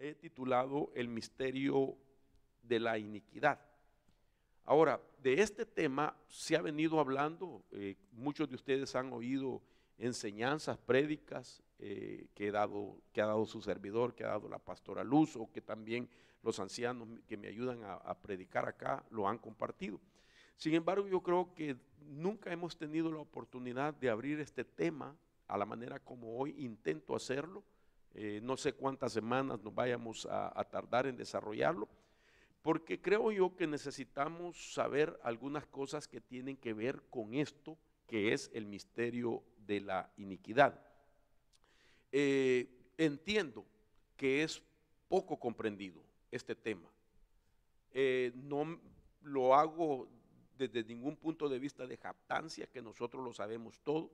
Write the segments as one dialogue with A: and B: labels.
A: he
B: titulado El misterio de la iniquidad. Ahora, de este tema se ha venido hablando, eh, muchos de ustedes han oído enseñanzas, prédicas eh, que, ha dado su servidor, que ha dado la pastora Luz, o que también los ancianos que me ayudan a predicar acá lo han compartido. Sin embargo, yo creo que nunca hemos tenido la oportunidad de abrir este tema a la manera como hoy intento hacerlo, eh, no sé cuántas semanas nos vayamos a, tardar en desarrollarlo, porque creo yo que necesitamos saber algunas cosas que tienen que ver con esto, que es el misterio de la iniquidad. Eh, entiendo que es poco comprendido este tema. Eh, no lo hago desde ningún punto de vista de jactancia, que nosotros lo sabemos todo,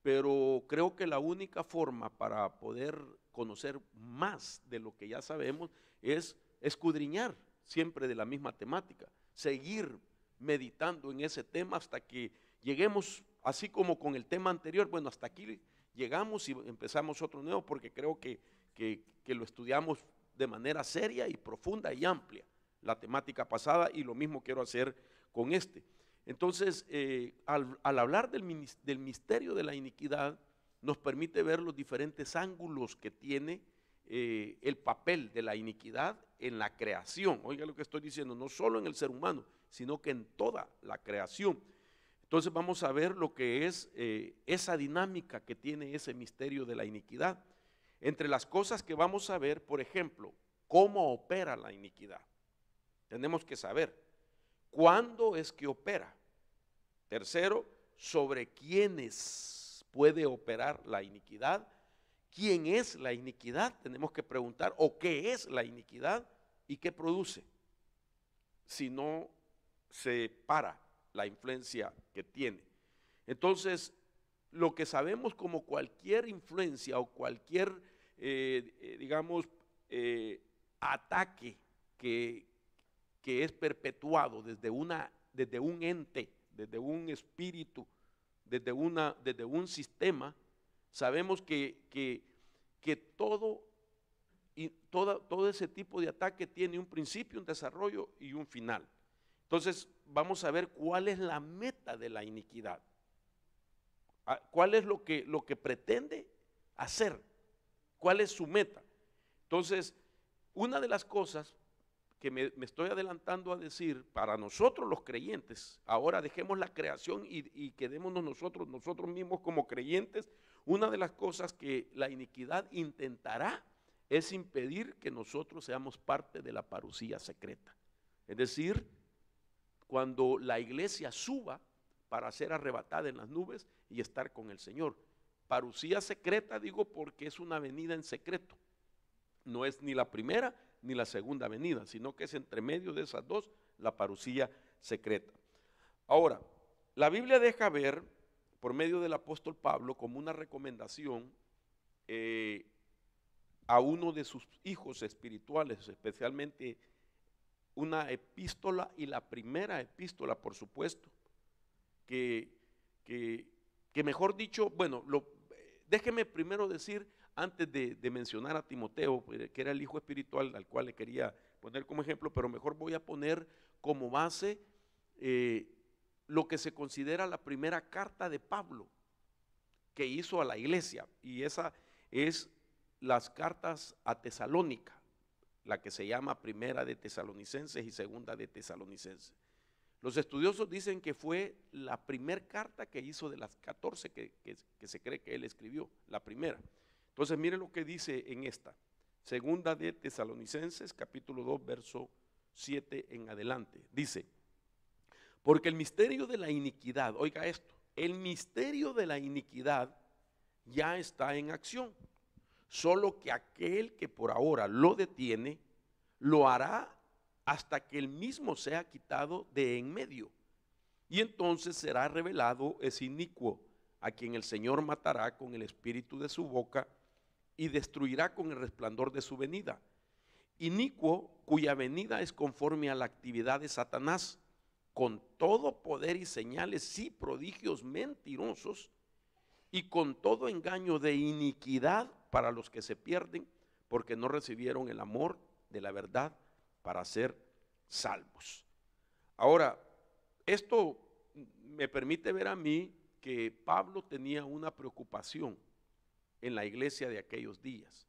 B: pero creo que la única forma para poder conocer más de lo que ya sabemos es escudriñar siempre de la misma temática, seguir meditando en ese tema hasta que lleguemos, así como con el tema anterior, bueno, hasta aquí llegamos y empezamos otro nuevo porque creo que, que, lo estudiamos de manera seria y profunda y amplia la temática pasada y lo mismo quiero hacer con este. Entonces, eh, al, hablar del, del misterio de la iniquidad, nos permite ver los diferentes ángulos que tiene eh, el papel de la iniquidad en la creación. Oiga lo que estoy diciendo, no solo en el ser humano, sino que en toda la creación. Entonces vamos a ver lo que es eh, esa dinámica que tiene ese misterio de la iniquidad. Entre las cosas que vamos a ver, por ejemplo, cómo opera la iniquidad. Tenemos que saber cuándo es que opera. Tercero, sobre quiénes puede operar la iniquidad. ¿Quién es la iniquidad? Tenemos que preguntar, ¿o qué es la iniquidad y qué produce? Si no se para la influencia que tiene. Entonces, lo que sabemos como cualquier influencia o cualquier, eh, eh, digamos, eh, ataque que, que, es perpetuado desde, una, desde un ente, desde un espíritu, desde, una, desde un sistema, sabemos que, todo, y todo ese tipo de ataque tiene un principio, un desarrollo y un final. Entonces, vamos a ver cuál es la meta de la iniquidad. Ah, ¿Cuál es lo que, lo que pretende hacer? ¿Cuál es su meta? Entonces, una de las cosas que me, estoy adelantando a decir, para nosotros los creyentes, ahora dejemos la creación y, quedémonos nosotros, nosotros mismos como creyentes, una de las cosas que la iniquidad intentará es impedir que nosotros seamos parte de la parucía secreta. Es decir, cuando la iglesia suba para ser arrebatada en las nubes y estar con el Señor. Parucía secreta digo porque es una venida en secreto. No es ni la primera ni la segunda venida, sino que es entre medio de esas dos la parucía secreta. Ahora, la Biblia deja ver, por medio del apóstol Pablo, como una recomendación eh, a uno de sus hijos espirituales, especialmente una epístola y la primera epístola, por supuesto, que, que mejor dicho, bueno, lo, eh, déjeme primero decir antes de, mencionar a Timoteo, pues, que era el hijo espiritual al cual le quería poner como ejemplo, pero mejor voy a poner como base eh, lo que se considera la primera carta de Pablo que hizo a la iglesia, y esa es las cartas a Tesalónica, la que se llama primera de Tesalonicenses y segunda de Tesalonicenses. Los estudiosos dicen que fue la primera carta que hizo de las 14 que, se cree que él escribió, la primera. Entonces, mire lo que dice en esta, segunda de Tesalonicenses, capítulo 2, verso 7 en adelante. Dice, porque el misterio de la iniquidad, oiga esto, el misterio de la iniquidad ya está en acción, solo que aquel que por ahora lo detiene, lo hará hasta que el mismo sea quitado de en medio. Y entonces será revelado ese inicuo, a quien el Señor matará con el espíritu de su boca y destruirá con el resplandor de su venida. Inicuo cuya venida es conforme a la actividad de Satanás, con todo poder y señales y prodigios mentirosos, y con todo engaño de iniquidad para los que se pierden, porque no recibieron el amor de la verdad para ser salvos. Ahora, esto me permite ver a mí que Pablo tenía una preocupación en la iglesia de aquellos días.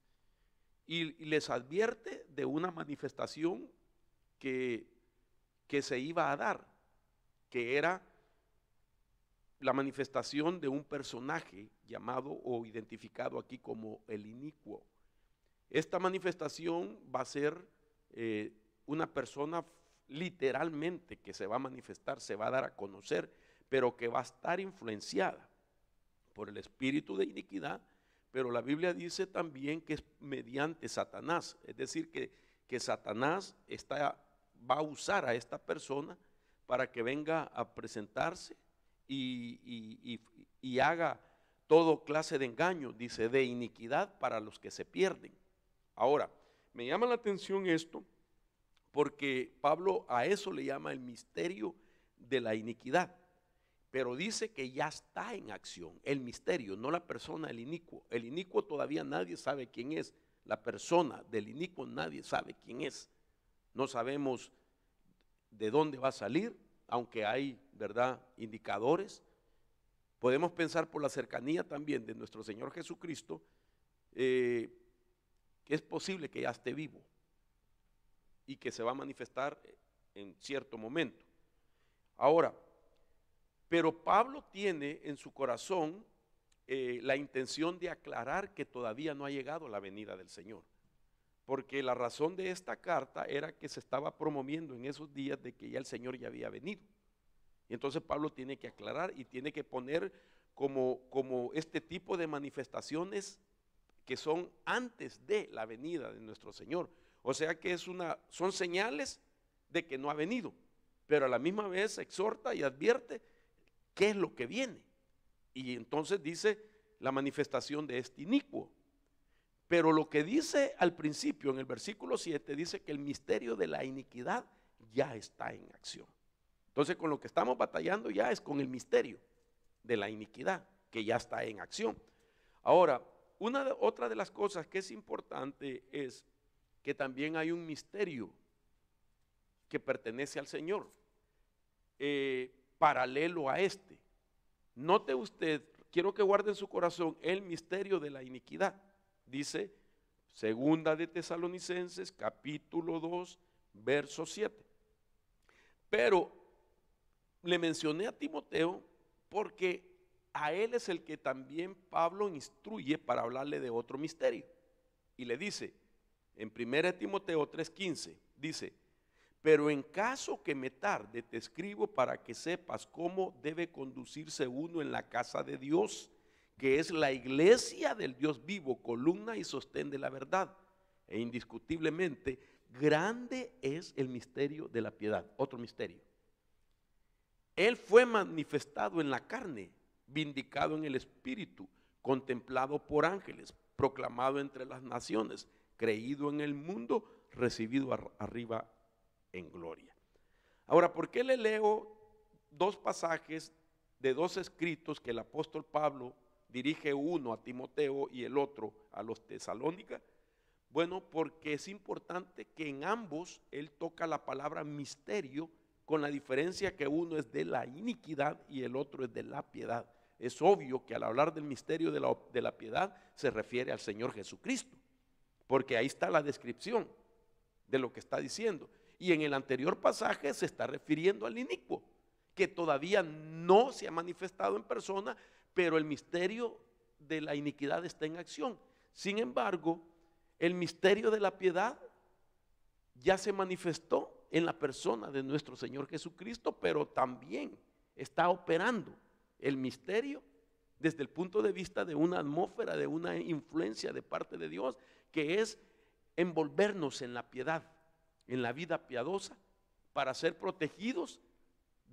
B: Y, les advierte de una manifestación que, que se iba a dar, que era la manifestación de un personaje llamado o identificado aquí como el inicuo. Esta manifestación va a ser eh, una persona literalmente que se va a manifestar, se va a dar a conocer, pero que va a estar influenciada por el espíritu de iniquidad pero la Biblia dice también que es mediante Satanás, es decir, que, Satanás está, va a usar a esta persona para que venga a presentarse y, y haga todo clase de engaño, dice, de iniquidad para los que se pierden. Ahora, me llama la atención esto porque Pablo a eso le llama el misterio de la iniquidad pero dice que ya está en acción el misterio, no la persona, el inicuo. El inicuo todavía nadie sabe quién es, la persona del inicuo nadie sabe quién es. No sabemos de dónde va a salir, aunque hay, ¿verdad?, indicadores. Podemos pensar por la cercanía también de nuestro Señor Jesucristo, eh, que es posible que ya esté vivo y que se va a manifestar en cierto momento. Ahora, pero Pablo tiene en su corazón eh, la intención de aclarar que todavía no ha llegado la venida del Señor. Porque la razón de esta carta era que se estaba promoviendo en esos días de que ya el Señor ya había venido. Y entonces Pablo tiene que aclarar y tiene que poner como, como este tipo de manifestaciones que son antes de la venida de nuestro Señor. O sea que es una, son señales de que no ha venido, pero a la misma vez exhorta y advierte qué es lo que viene. Y entonces dice la manifestación de este inicuo. Pero lo que dice al principio, en el versículo 7, dice que el misterio de la iniquidad ya está en acción. Entonces con lo que estamos batallando ya es con el misterio de la iniquidad, que ya está en acción. Ahora, una otra de las cosas que es importante es que también hay un misterio que pertenece al Señor. Eh, paralelo a este. Note usted, quiero que guarde en su corazón el misterio de la iniquidad. Dice Segunda de Tesalonicenses, capítulo 2, verso 7. Pero le mencioné a Timoteo porque a él es el que también Pablo instruye para hablarle de otro misterio. Y le dice, en 1 Timoteo 3:15, dice, pero en caso que me tarde, te escribo para que sepas cómo debe conducirse uno en la casa de Dios, que es la iglesia del Dios vivo, columna y sostén de la verdad. E indiscutiblemente, grande es el misterio de la piedad. Otro misterio. Él fue manifestado en la carne, vindicado en el espíritu, contemplado por ángeles, proclamado entre las naciones, creído en el mundo, recibido arriba en gloria. Ahora, ¿por qué le leo dos pasajes de dos escritos que el apóstol Pablo dirige uno a Timoteo y el otro a los Tesalónica? Bueno, porque es importante que en ambos él toca la palabra misterio con la diferencia que uno es de la iniquidad y el otro es de la piedad. Es obvio que al hablar del misterio de la piedad se refiere al Señor Jesucristo, porque ahí está la descripción de lo que está diciendo. Y en el anterior pasaje se está refiriendo al inicuo, que todavía no se ha manifestado en persona, pero el misterio de la iniquidad está en acción. Sin embargo, el misterio de la piedad ya se manifestó en la persona de nuestro Señor Jesucristo, pero también está operando el misterio desde el punto de vista de una atmósfera, de una influencia de parte de Dios, que es envolvernos en la piedad, en la vida piadosa para ser protegidos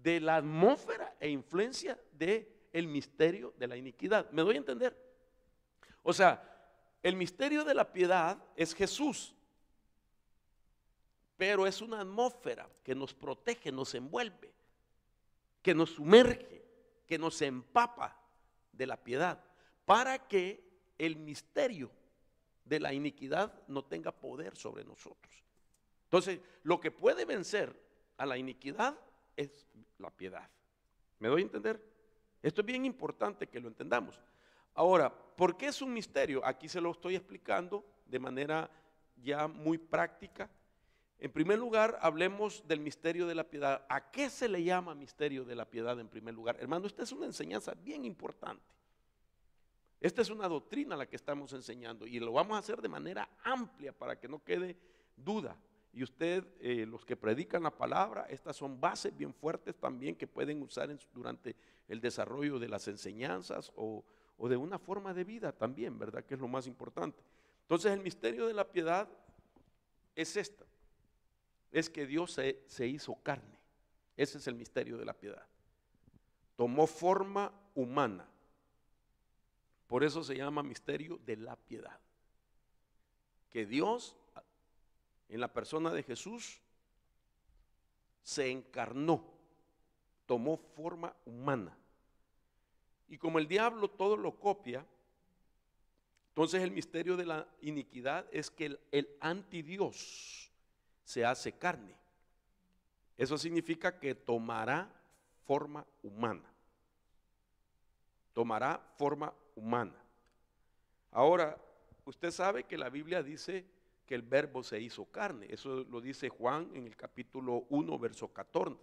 B: de la atmósfera e influencia de el misterio de la iniquidad. ¿Me doy a entender? O sea, el misterio de la piedad es Jesús, pero es una atmósfera que nos protege, nos envuelve, que nos sumerge, que nos empapa de la piedad, para que el misterio de la iniquidad no tenga poder sobre nosotros. Entonces, lo que puede vencer a la iniquidad es la piedad. ¿Me doy a entender? Esto es bien importante que lo entendamos. Ahora, ¿por qué es un misterio? Aquí se lo estoy explicando de manera ya muy práctica. En primer lugar, hablemos del misterio de la piedad. ¿A qué se le llama misterio de la piedad en primer lugar? Hermano, esta es una enseñanza bien importante. Esta es una doctrina la que estamos enseñando y lo vamos a hacer de manera amplia para que no quede duda. Y usted, eh, los que predican la palabra, estas son bases bien fuertes también que pueden usar durante el desarrollo de las enseñanzas o, de una forma de vida también, ¿verdad? Que es lo más importante. Entonces el misterio de la piedad es esta, es que Dios se, se hizo carne. Ese es el misterio de la piedad. Tomó forma humana. Por eso se llama misterio de la piedad. Que Dios en la persona de Jesús, se encarnó, tomó forma humana. Y como el diablo todo lo copia, entonces el misterio de la iniquidad es que el, el antidios se hace carne. Eso significa que tomará forma humana. Tomará forma humana. Ahora, usted sabe que la Biblia dice que el verbo se hizo carne. Eso lo dice Juan en el capítulo 1, verso 14.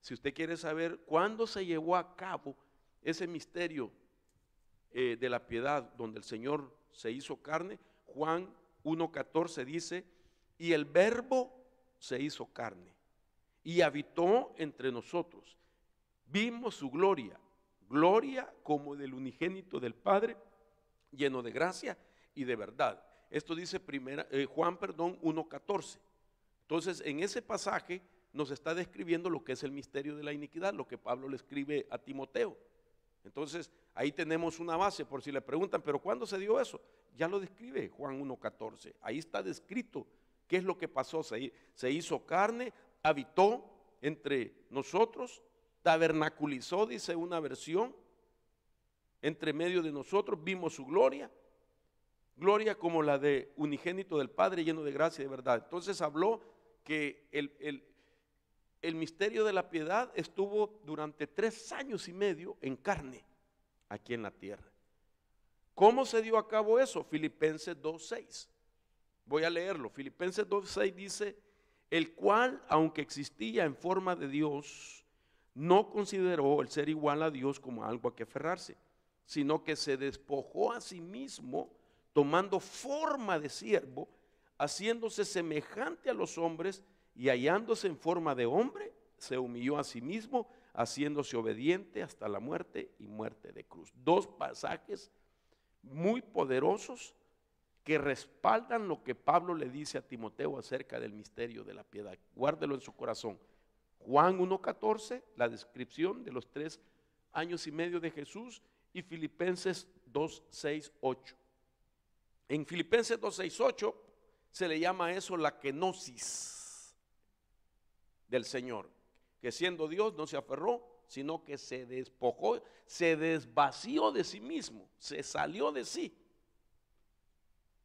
B: Si usted quiere saber cuándo se llevó a cabo ese misterio eh, de la piedad donde el Señor se hizo carne, Juan 14 dice, y el verbo se hizo carne y habitó entre nosotros. Vimos su gloria, gloria como del unigénito del Padre, lleno de gracia y de verdad. Esto dice primera, eh, Juan, perdón, 1.14. Entonces, en ese pasaje nos está describiendo lo que es el misterio de la iniquidad, lo que Pablo le escribe a Timoteo. Entonces, ahí tenemos una base por si le preguntan, pero ¿cuándo se dio eso? Ya lo describe Juan 1.14. Ahí está descrito qué es lo que pasó. Se, se hizo carne, habitó entre nosotros, tabernaculizó, dice una versión, entre medio de nosotros, vimos su gloria, gloria como la de unigénito del Padre, lleno de gracia y de verdad. Entonces habló que el, misterio de la piedad estuvo durante tres años y medio en carne, aquí en la tierra. ¿Cómo se dio a cabo eso? Filipenses 2.6. Voy a leerlo. Filipenses 2.6 dice, el cual, aunque existía en forma de Dios, no consideró el ser igual a Dios como algo a que aferrarse, sino que se despojó a sí mismo tomando forma de siervo, haciéndose semejante a los hombres y hallándose en forma de hombre, se humilló a sí mismo, haciéndose obediente hasta la muerte y muerte de cruz. Dos pasajes muy poderosos que respaldan lo que Pablo le dice a Timoteo acerca del misterio de la piedad. Guárdelo en su corazón. Juan 1.14, la descripción de los tres años y medio de Jesús, y Filipenses 2, 8. En Filipenses 2.6.8 se le llama eso la kenosis del Señor, que siendo Dios no se aferró, sino que se despojó, se desvació de sí mismo, se salió de sí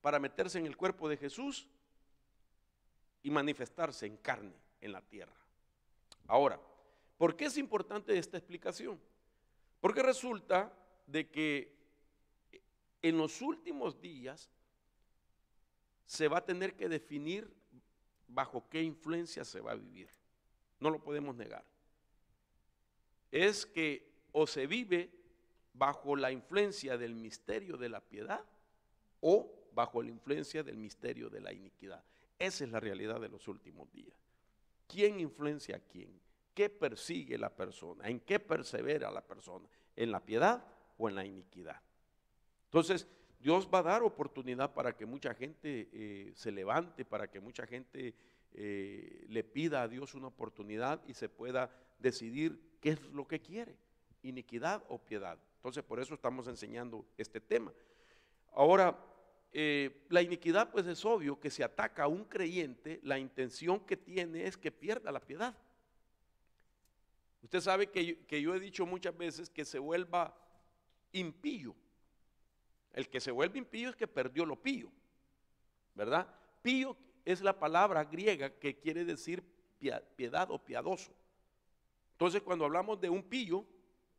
B: para meterse en el cuerpo de Jesús y manifestarse en carne en la tierra. Ahora, ¿por qué es importante esta explicación? Porque resulta de que en los últimos días se va a tener que definir bajo qué influencia se va a vivir. No lo podemos negar. Es que o se vive bajo la influencia del misterio de la piedad o bajo la influencia del misterio de la iniquidad. Esa es la realidad de los últimos días. ¿Quién influencia a quién? ¿Qué persigue la persona? ¿En qué persevera la persona? ¿En la piedad o en la iniquidad? Entonces, Dios va a dar oportunidad para que mucha gente eh, se levante, para que mucha gente eh, le pida a Dios una oportunidad y se pueda decidir qué es lo que quiere, iniquidad o piedad. Entonces por eso estamos enseñando este tema. Ahora, eh, la iniquidad pues es obvio que se si ataca a un creyente, la intención que tiene es que pierda la piedad. Usted sabe que que yo he dicho muchas veces que se vuelva impío el que se vuelve impío es que perdió lo pío, ¿verdad? Pío es la palabra griega que quiere decir piedad o piadoso. Entonces cuando hablamos de un pío,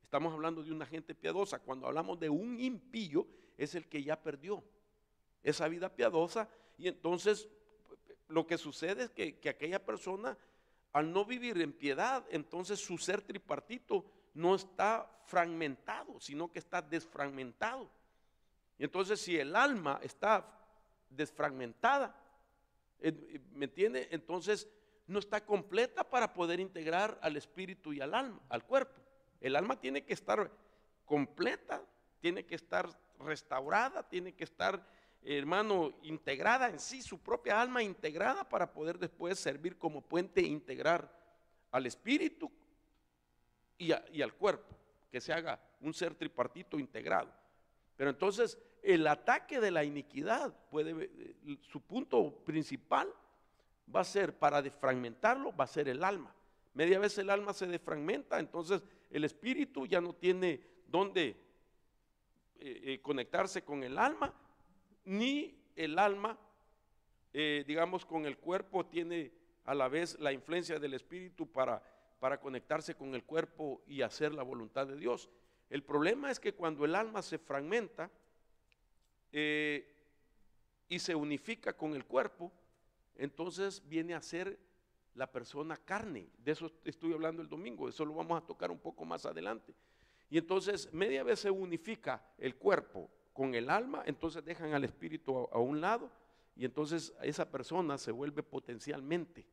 B: estamos hablando de una gente piadosa. Cuando hablamos de un impío, es el que ya perdió esa vida piadosa. Y entonces lo que sucede es que aquella persona, al no vivir en piedad, entonces su ser tripartito no está fragmentado, sino que está desfragmentado. Y entonces si el alma está desfragmentada, eh, ¿me entiende? Entonces no está completa para poder integrar al espíritu y al alma, al cuerpo. El alma tiene que estar completa, tiene que estar restaurada, tiene que estar, hermano, integrada en sí, su propia alma integrada para poder después servir como puente e integrar al espíritu y al cuerpo, que se haga un ser tripartito integrado. Pero entonces el ataque de la iniquidad, puede, eh, su punto principal va a ser para defragmentarlo, va a ser el alma. Media vez el alma se defragmenta, entonces el espíritu ya no tiene dónde eh, eh, conectarse con el alma, ni el alma, digamos, con el cuerpo tiene a la vez la influencia del espíritu para, para conectarse con el cuerpo y hacer la voluntad de Dios. El problema es que cuando el alma se fragmenta, eh, y se unifica con el cuerpo, entonces viene a ser la persona carne. De eso estoy hablando el domingo, eso lo vamos a tocar un poco más adelante. Y entonces media vez se unifica el cuerpo con el alma, entonces dejan al espíritu a, un lado y entonces esa persona se vuelve potencialmente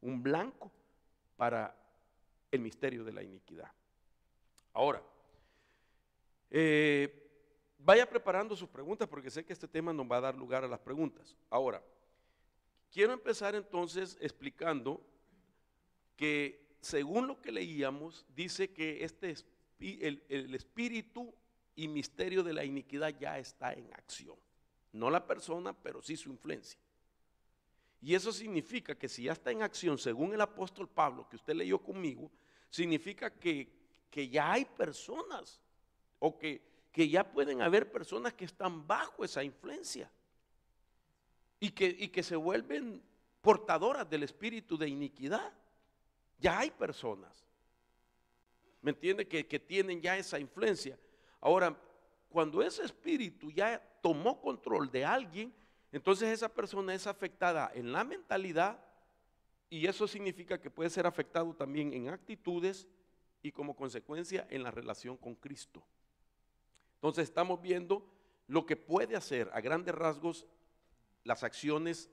B: un blanco para el misterio de la iniquidad. Ahora, eh, Vaya preparando sus preguntas porque sé que este tema nos va a dar lugar a las preguntas. Ahora, quiero empezar entonces explicando que según lo que leíamos, dice que este, el, espíritu y misterio de la iniquidad ya está en acción. No la persona, pero sí su influencia. Y eso significa que si ya está en acción, según el apóstol Pablo, que usted leyó conmigo, significa que, que ya hay personas o que que ya pueden haber personas que están bajo esa influencia y que, que se vuelven portadoras del espíritu de iniquidad. Ya hay personas, ¿me entiende? Que, que tienen ya esa influencia. Ahora, cuando ese espíritu ya tomó control de alguien, entonces esa persona es afectada en la mentalidad y eso significa que puede ser afectado también en actitudes y como consecuencia en la relación con Cristo. Entonces estamos viendo lo que puede hacer a grandes rasgos las acciones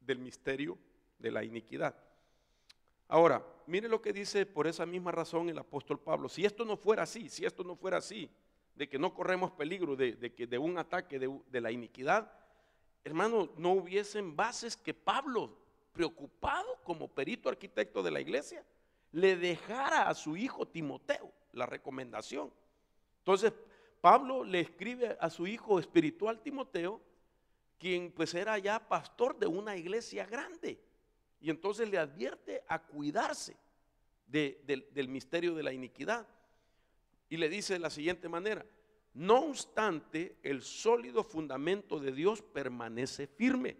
B: del misterio de la iniquidad. Ahora, mire lo que dice por esa misma razón el apóstol Pablo. Si esto no fuera así, si esto no fuera así, de que no corremos peligro de, que, de un ataque de, la iniquidad, hermano, no hubiesen bases que Pablo, preocupado como perito arquitecto de la iglesia, le dejara a su hijo Timoteo la recomendación. Entonces Pablo le escribe a su hijo espiritual Timoteo, quien pues era ya pastor de una iglesia grande. Y entonces le advierte a cuidarse del misterio de la iniquidad. Y le dice de la siguiente manera, no obstante, el sólido fundamento de Dios permanece firme,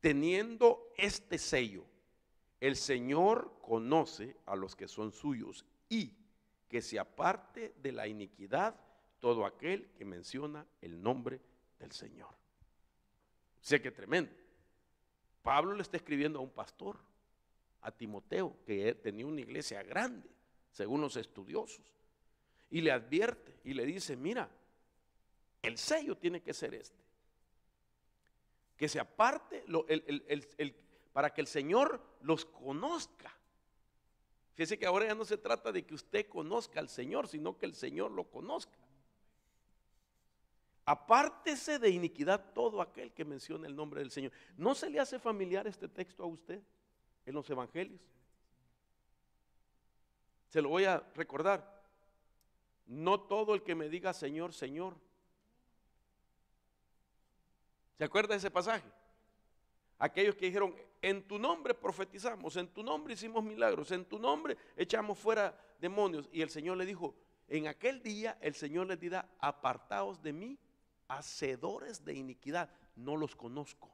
B: teniendo este sello. El Señor conoce a los que son suyos y que se aparte de la iniquidad todo aquel que menciona el nombre del Señor. Sé que tremendo. Pablo le está escribiendo a un pastor, a Timoteo, que tenía una iglesia grande, según los estudiosos, y le advierte y le dice, mira, el sello tiene que ser este. Que se aparte para que el Señor los conozca. Fíjese que ahora ya no se trata de que usted conozca al Señor, sino que el Señor lo conozca. Apártese de iniquidad todo aquel que menciona el nombre del Señor. ¿No se le hace familiar este texto a usted en los evangelios? Se lo voy a recordar. No todo el que me diga Señor, Señor. ¿Se acuerda de ese pasaje? Aquellos que dijeron, en tu nombre profetizamos, en tu nombre hicimos milagros, en tu nombre echamos fuera demonios. Y el Señor le dijo, en aquel día el Señor les dirá, apartaos de mí, hacedores de iniquidad, no los conozco.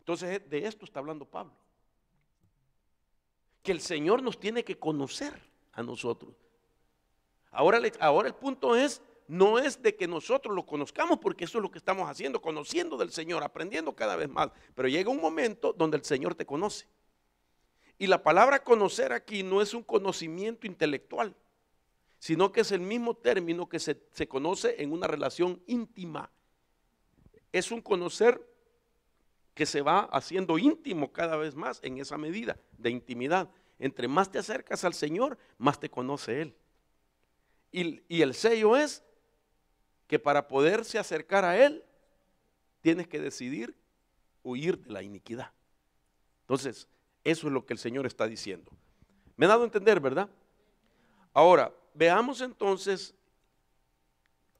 B: Entonces de esto está hablando Pablo. Que el Señor nos tiene que conocer a nosotros. Ahora, ahora el punto es, no es de que nosotros lo conozcamos, porque eso es lo que estamos haciendo, conociendo del Señor, aprendiendo cada vez más. Pero llega un momento donde el Señor te conoce. Y la palabra conocer aquí no es un conocimiento intelectual, sino que es el mismo término que se, conoce en una relación íntima. Es un conocer que se va haciendo íntimo cada vez más en esa medida de intimidad. Entre más te acercas al Señor, más te conoce Él. Y, y, el sello es que para poderse acercar a Él, tienes que decidir huir de la iniquidad. Entonces, eso es lo que el Señor está diciendo. Me he dado a entender, ¿verdad? Ahora, veamos entonces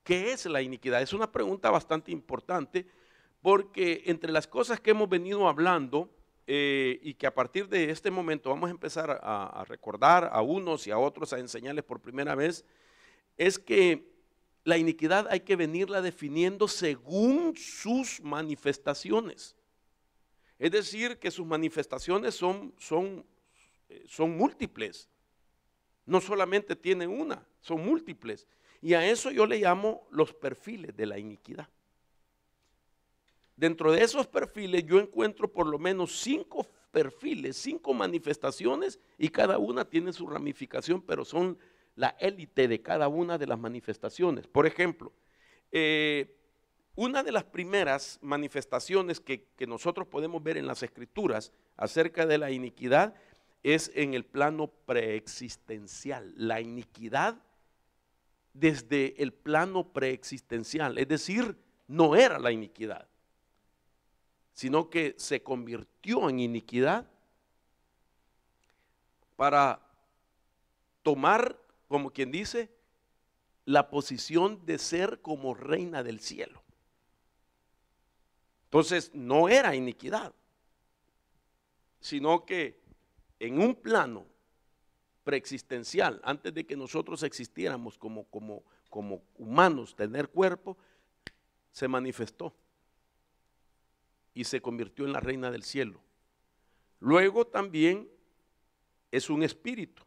B: qué es la iniquidad. Es una pregunta bastante importante porque entre las cosas que hemos venido hablando eh, y que a partir de este momento vamos a empezar a, recordar a unos y a otros, a enseñarles por primera vez, es que la iniquidad hay que venirla definiendo según sus manifestaciones. Es decir, que sus manifestaciones son, son, eh, son múltiples. No solamente tiene una, son múltiples. Y a eso yo le llamo los perfiles de la iniquidad. Dentro de esos perfiles yo encuentro por lo menos cinco perfiles, cinco manifestaciones y cada una tiene su ramificación, pero son la élite de cada una de las manifestaciones. Por ejemplo, eh, una de las primeras manifestaciones que, que, nosotros podemos ver en las escrituras acerca de la iniquidad es en el plano preexistencial, la iniquidad desde el plano preexistencial, es decir, no era la iniquidad, sino que se convirtió en iniquidad para tomar, como quien dice, la posición de ser como reina del cielo. Entonces, no era iniquidad, sino que en un plano preexistencial, antes de que nosotros existiéramos como, como, como humanos, tener cuerpo, se manifestó y se convirtió en la reina del cielo. Luego también es un espíritu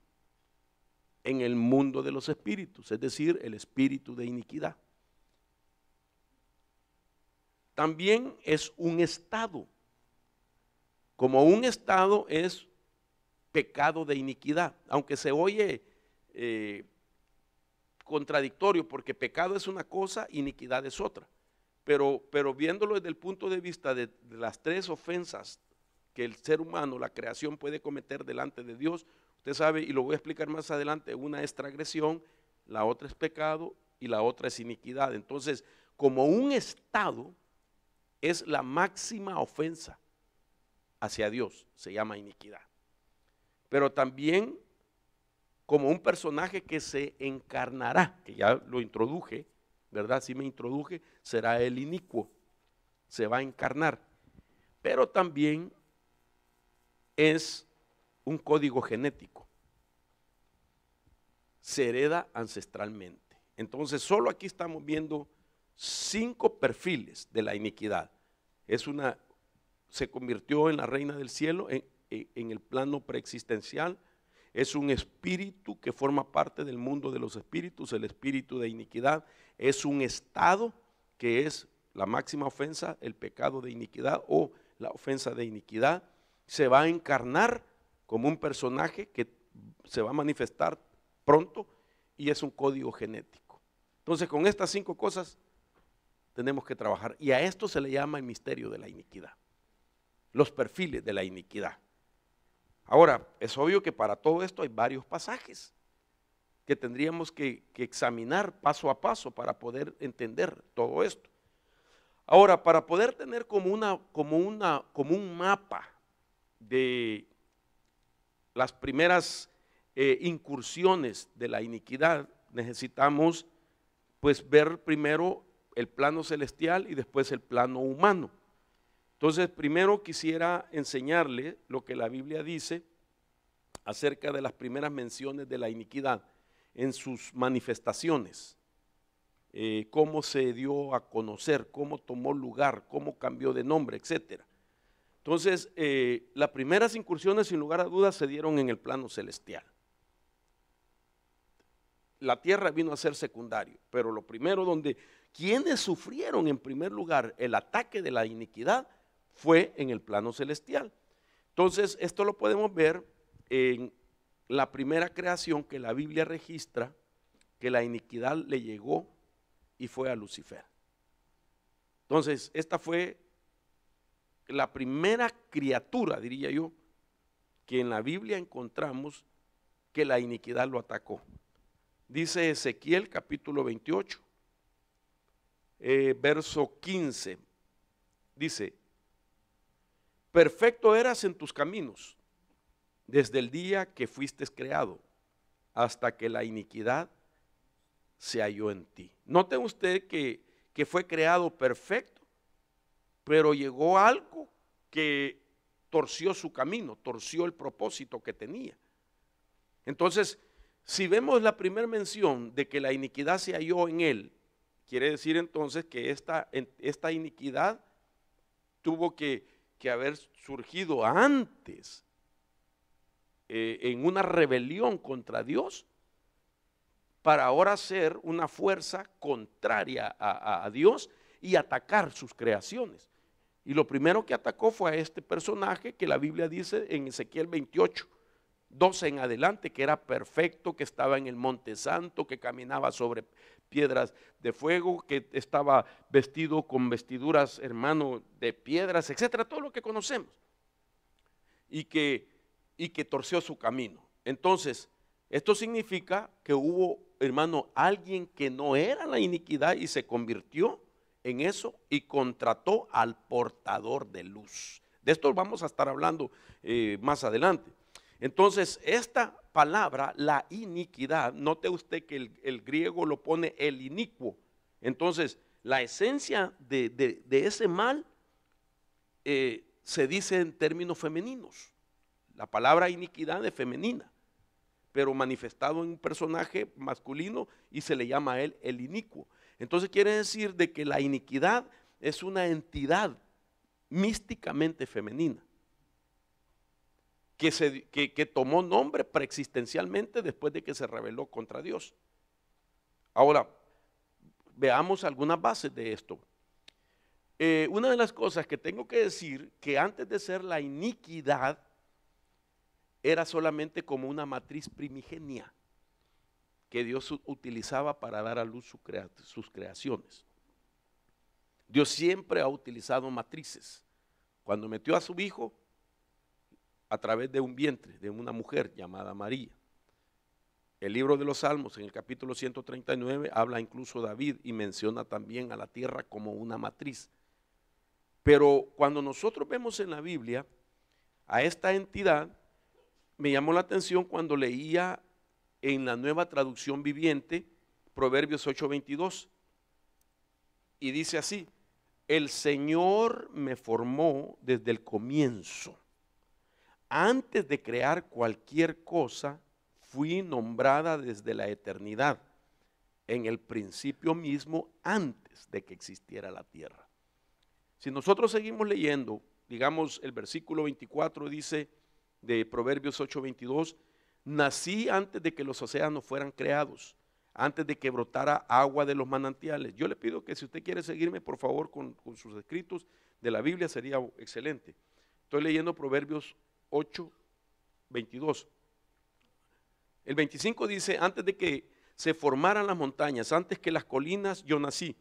B: en el mundo de los espíritus, es decir, el espíritu de iniquidad. También es un estado. Como un estado es pecado de iniquidad. Aunque se oye eh, contradictorio, porque pecado es una cosa, iniquidad es otra. Pero, pero viéndolo desde el punto de vista de, las tres ofensas que el ser humano, la creación puede cometer delante de Dios, usted sabe, y lo voy a explicar más adelante, una es transgresión, la otra es pecado y la otra es iniquidad. Entonces, como un estado es la máxima ofensa hacia Dios, se llama iniquidad pero también como un personaje que se encarnará, que ya lo introduje, ¿verdad? Si me introduje, será el inicuo, se va a encarnar. Pero también es un código genético, se hereda ancestralmente. Entonces, solo aquí estamos viendo cinco perfiles de la iniquidad. Es una, se convirtió en la reina del cielo, en, e, en el plano preexistencial, es un espíritu que forma parte del mundo de los espíritus, el espíritu de iniquidad, es un estado que es la máxima ofensa, el pecado de iniquidad o la ofensa de iniquidad, se va a encarnar como un personaje que se va a manifestar pronto y es un código genético. Entonces con estas cinco cosas tenemos que trabajar y a esto se le llama el misterio de la iniquidad, los perfiles de la iniquidad. Ahora, es obvio que para todo esto hay varios pasajes que tendríamos que, examinar paso a paso para poder entender todo esto. Ahora, para poder tener como, una, como, una, como un mapa de las primeras eh, incursiones de la iniquidad, necesitamos pues ver primero el plano celestial y después el plano humano. Entonces, primero quisiera enseñarle lo que la Biblia dice acerca de las primeras menciones de la iniquidad en sus manifestaciones, eh, cómo se dio a conocer, cómo tomó lugar, cómo cambió de nombre, etc. Entonces, eh, las primeras incursiones, sin lugar a dudas, se dieron en el plano celestial. La tierra vino a ser secundario, pero lo primero donde quienes sufrieron en primer lugar el ataque de la iniquidad fue en el plano celestial. Entonces, esto lo podemos ver en la primera creación que la Biblia registra, que la iniquidad le llegó y fue a Lucifer. Entonces, esta fue la primera criatura, diría yo, que en la Biblia encontramos que la iniquidad lo atacó. Dice Ezequiel capítulo 28, eh, verso 15. Dice, Perfecto eras en tus caminos, desde el día que fuiste creado, hasta que la iniquidad se halló en ti. Note usted que, fue creado perfecto, pero llegó algo que torció su camino, torció el propósito que tenía. Entonces, si vemos la primera mención de que la iniquidad se halló en él, quiere decir entonces que esta iniquidad tuvo que que haber surgido antes eh, en una rebelión contra Dios para ahora ser una fuerza contraria a, a Dios y atacar sus creaciones. Y lo primero que atacó fue a este personaje que la Biblia dice en Ezequiel 28, 12 en adelante, que era perfecto, que estaba en el Monte Santo, que caminaba sobre piedras de fuego, que estaba vestido con vestiduras, hermano, de piedras, etcétera, todo lo que conocemos. Y que, y que torció su camino. Entonces, esto significa que hubo, hermano, alguien que no era la iniquidad y se convirtió en eso y contrató al portador de luz. De esto vamos a estar hablando eh, más adelante. Entonces, esta palabra, la iniquidad, note usted que el, griego lo pone el inicuo. Entonces, la esencia de, ese mal eh, se dice en términos femeninos. La palabra iniquidad es femenina, pero manifestado en un personaje masculino y se le llama a él el inicuo. Entonces quiere decir de que la iniquidad es una entidad místicamente femenina que, tomó nombre preexistencialmente después de que se rebeló contra Dios. Ahora, veamos algunas bases de esto. Eh, una de las cosas que tengo que decir, que antes de ser la iniquidad, era solamente como una matriz primigenia que Dios utilizaba para dar a luz sus creaciones. Dios siempre ha utilizado matrices. Cuando metió a su hijo, a través de un vientre de una mujer llamada María. El libro de los Salmos, en el capítulo 139, habla incluso David y menciona también a la tierra como una matriz. Pero cuando nosotros vemos en la Biblia a esta entidad, me llamó la atención cuando leía en la nueva traducción viviente Proverbios 8:22. Y dice así, el Señor me formó desde el comienzo antes de crear cualquier cosa, fui nombrada desde la eternidad, en el principio mismo, antes de que existiera la tierra. Si nosotros seguimos leyendo, digamos el versículo 24 dice de Proverbios 8:22, nací antes de que los océanos fueran creados, antes de que brotara agua de los manantiales. Yo le pido que si usted quiere seguirme, por favor, con, sus escritos de la Biblia, sería excelente. Estoy leyendo Proverbios 8, 22. El 25 dice, antes de que se formaran las montañas, antes que las colinas, yo nací.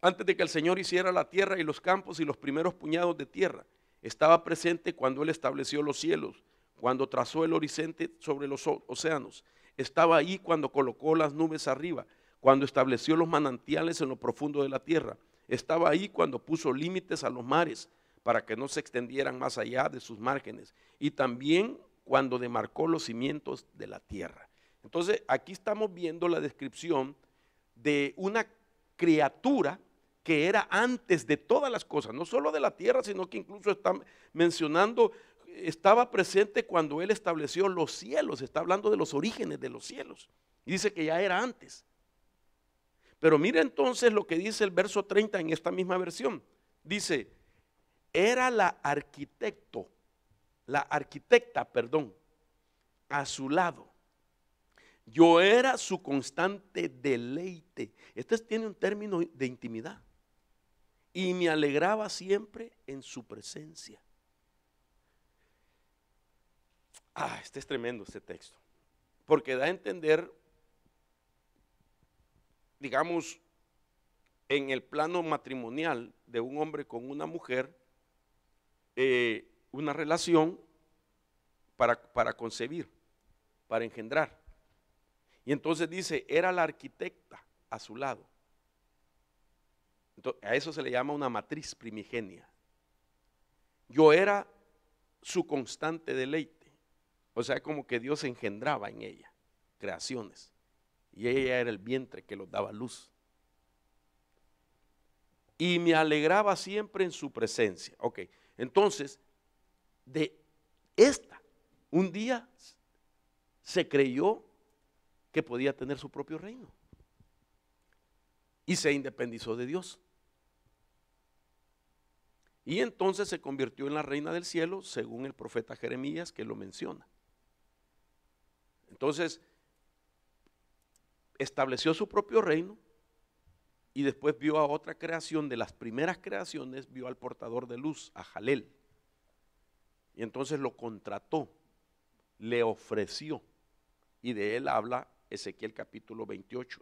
B: Antes de que el Señor hiciera la tierra y los campos y los primeros puñados de tierra, estaba presente cuando Él estableció los cielos, cuando trazó el horizonte sobre los océanos. Estaba ahí cuando colocó las nubes arriba, cuando estableció los manantiales en lo profundo de la tierra. Estaba ahí cuando puso límites a los mares, para que no se extendieran más allá de sus márgenes, y también cuando demarcó los cimientos de la tierra. Entonces, aquí estamos viendo la descripción de una criatura que era antes de todas las cosas, no solo de la tierra, sino que incluso está mencionando, estaba presente cuando él estableció los cielos, está hablando de los orígenes de los cielos, y dice que ya era antes. Pero mira entonces lo que dice el verso 30 en esta misma versión. Dice, era la arquitecto, la arquitecta, perdón, a su lado. Yo era su constante deleite. Este tiene un término de intimidad. Y me alegraba siempre en su presencia. Ah, este es tremendo este texto. Porque da a entender, digamos, en el plano matrimonial de un hombre con una mujer, eh, una relación para, concebir, para engendrar. Y entonces dice, era la arquitecta a su lado. a eso se le llama una matriz primigenia. Yo era su constante deleite. O sea, como que Dios engendraba en ella creaciones. Y ella era el vientre que los daba luz. Y me alegraba siempre en su presencia. Ok, entonces, de esta, un día se creyó que podía tener su propio reino y se independizó de Dios. Y entonces se convirtió en la reina del cielo, según el profeta Jeremías que lo menciona. Entonces, estableció su propio reino, y después vio a otra creación, de las primeras creaciones, vio al portador de luz, a Jalel. Y entonces lo contrató, le ofreció. Y de él habla Ezequiel capítulo 28,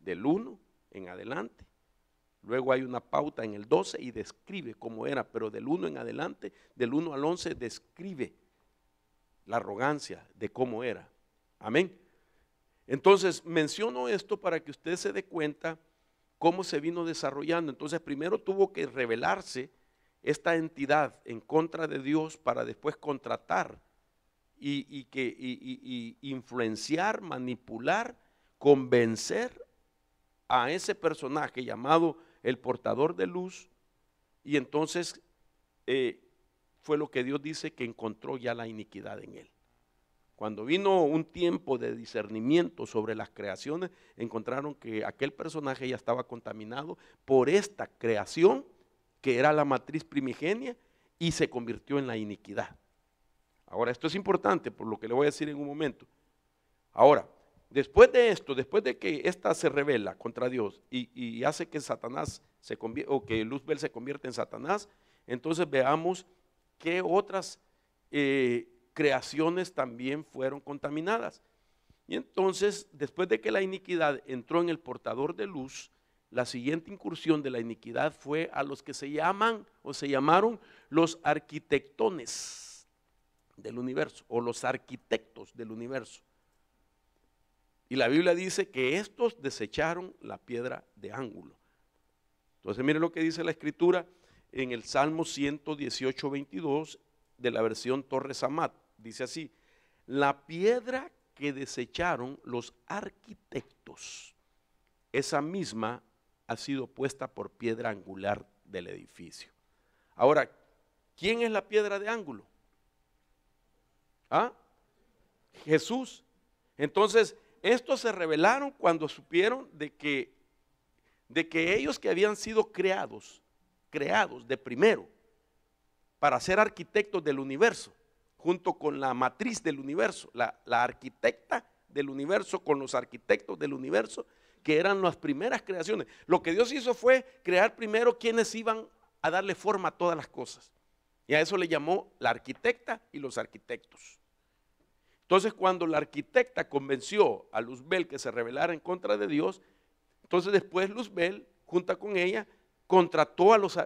B: del 1 en adelante. Luego hay una pauta en el 12 y describe cómo era, pero del 1 en adelante, del 1 al 11 describe la arrogancia de cómo era. Amén. Entonces menciono esto para que usted se dé cuenta cómo se vino desarrollando. Entonces primero tuvo que revelarse esta entidad en contra de Dios para después contratar y, que, influenciar, manipular, convencer a ese personaje llamado el portador de luz. Y entonces eh, fue lo que Dios dice que encontró ya la iniquidad en él. Cuando vino un tiempo de discernimiento sobre las creaciones, encontraron que aquel personaje ya estaba contaminado por esta creación, que era la matriz primigenia, y se convirtió en la iniquidad. Ahora, esto es importante por lo que le voy a decir en un momento. Ahora, después de esto, después de que ésta se revela contra Dios y, hace que Satanás se o que Luzbel se convierta en Satanás, entonces veamos qué otras eh, creaciones también fueron contaminadas. Y entonces, después de que la iniquidad entró en el portador de luz, la siguiente incursión de la iniquidad fue a los que se llaman o se llamaron los arquitectones del universo o los arquitectos del universo. Y la Biblia dice que estos desecharon la piedra de ángulo. Entonces miren lo que dice la escritura en el Salmo 118, 22 de la versión Torres Amat. Dice así, la piedra que desecharon los arquitectos, esa misma ha sido puesta por piedra angular del edificio. Ahora, ¿quién es la piedra de ángulo? ¿Ah? Jesús. Entonces, estos se revelaron cuando supieron de que, de que ellos que habían sido creados, creados de primero, para ser arquitectos del universo, junto con la matriz del universo, la, arquitecta del universo, con los arquitectos del universo, que eran las primeras creaciones. Lo que Dios hizo fue crear primero quienes iban a darle forma a todas las cosas. Y a eso le llamó la arquitecta y los arquitectos. Entonces cuando la arquitecta convenció a Luzbel que se rebelara en contra de Dios, entonces después Luzbel, junta con ella, contrató a los,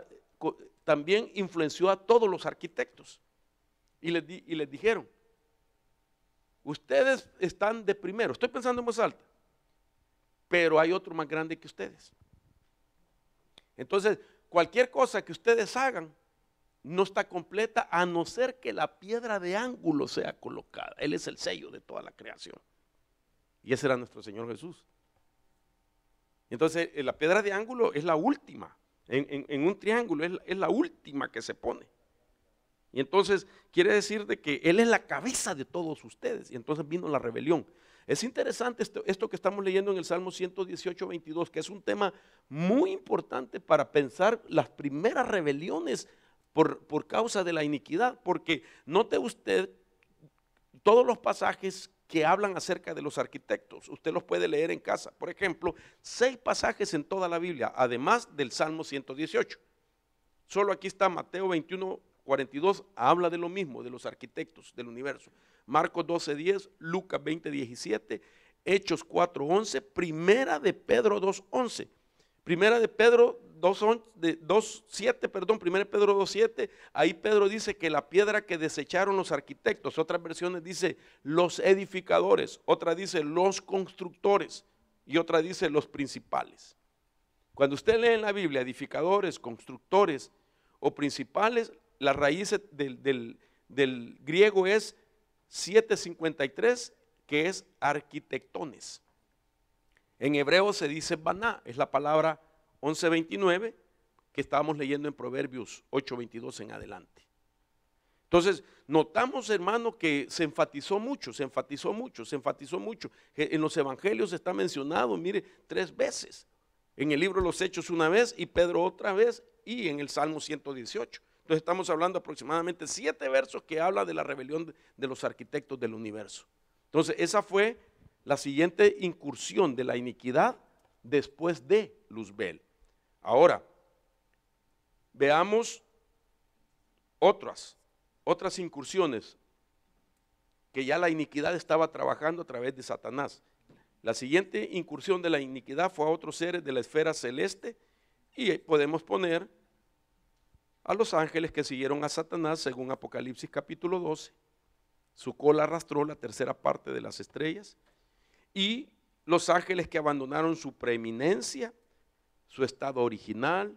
B: también influenció a todos los arquitectos. Y les, dijeron, ustedes están de primero, estoy pensando en voz alta, pero hay otro más grande que ustedes. Entonces, cualquier cosa que ustedes hagan no está completa a no ser que la piedra de ángulo sea colocada. Él es el sello de toda la creación. Y ese era nuestro Señor Jesús. Entonces, eh, la piedra de ángulo es la última. En, un triángulo es la última que se pone. Y entonces quiere decir de que Él es la cabeza de todos ustedes. Y entonces vino la rebelión. Es interesante esto, que estamos leyendo en el Salmo 118, 22, que es un tema muy importante para pensar las primeras rebeliones por, por causa de la iniquidad. Porque note usted todos los pasajes que hablan acerca de los arquitectos. Usted los puede leer en casa. Por ejemplo, seis pasajes en toda la Biblia, además del Salmo 118. Solo aquí está Mateo 21, 42 habla de lo mismo, de los arquitectos del universo. Marcos 12, 10, Lucas 20, 17, Hechos 4, 11, Primera de Pedro 2, 11. Primera de Pedro 2, 7, perdón, Primera de Pedro 2, 7, ahí Pedro dice que la piedra que desecharon los arquitectos, otras versiones dice los edificadores, otra dice los constructores y otra dice los principales. Cuando usted lee en la Biblia edificadores, constructores o principales, la raíz e, del, griego es 753, que es arquitectones. En hebreo se dice baná, es la palabra 1129 que estábamos leyendo en Proverbios 8:22 en adelante. Entonces, notamos, hermano, que se enfatizó mucho, se enfatizó mucho, se enfatizó mucho. En los evangelios está mencionado, mire, tres veces. En el libro de los Hechos una vez y Pedro otra vez y en el Salmo 118. Entonces estamos hablando aproximadamente siete versos que habla de la rebelión de los arquitectos del universo. Entonces esa fue la siguiente incursión de la iniquidad después de Luzbel. Ahora, veamos otras, otras incursiones que ya la iniquidad estaba trabajando a través de Satanás. La siguiente incursión de la iniquidad fue a otros seres de la esfera celeste y podemos poner a los ángeles que siguieron a Satanás según Apocalipsis capítulo 12. Su cola arrastró la tercera parte de las estrellas y los ángeles que abandonaron su preeminencia, su estado original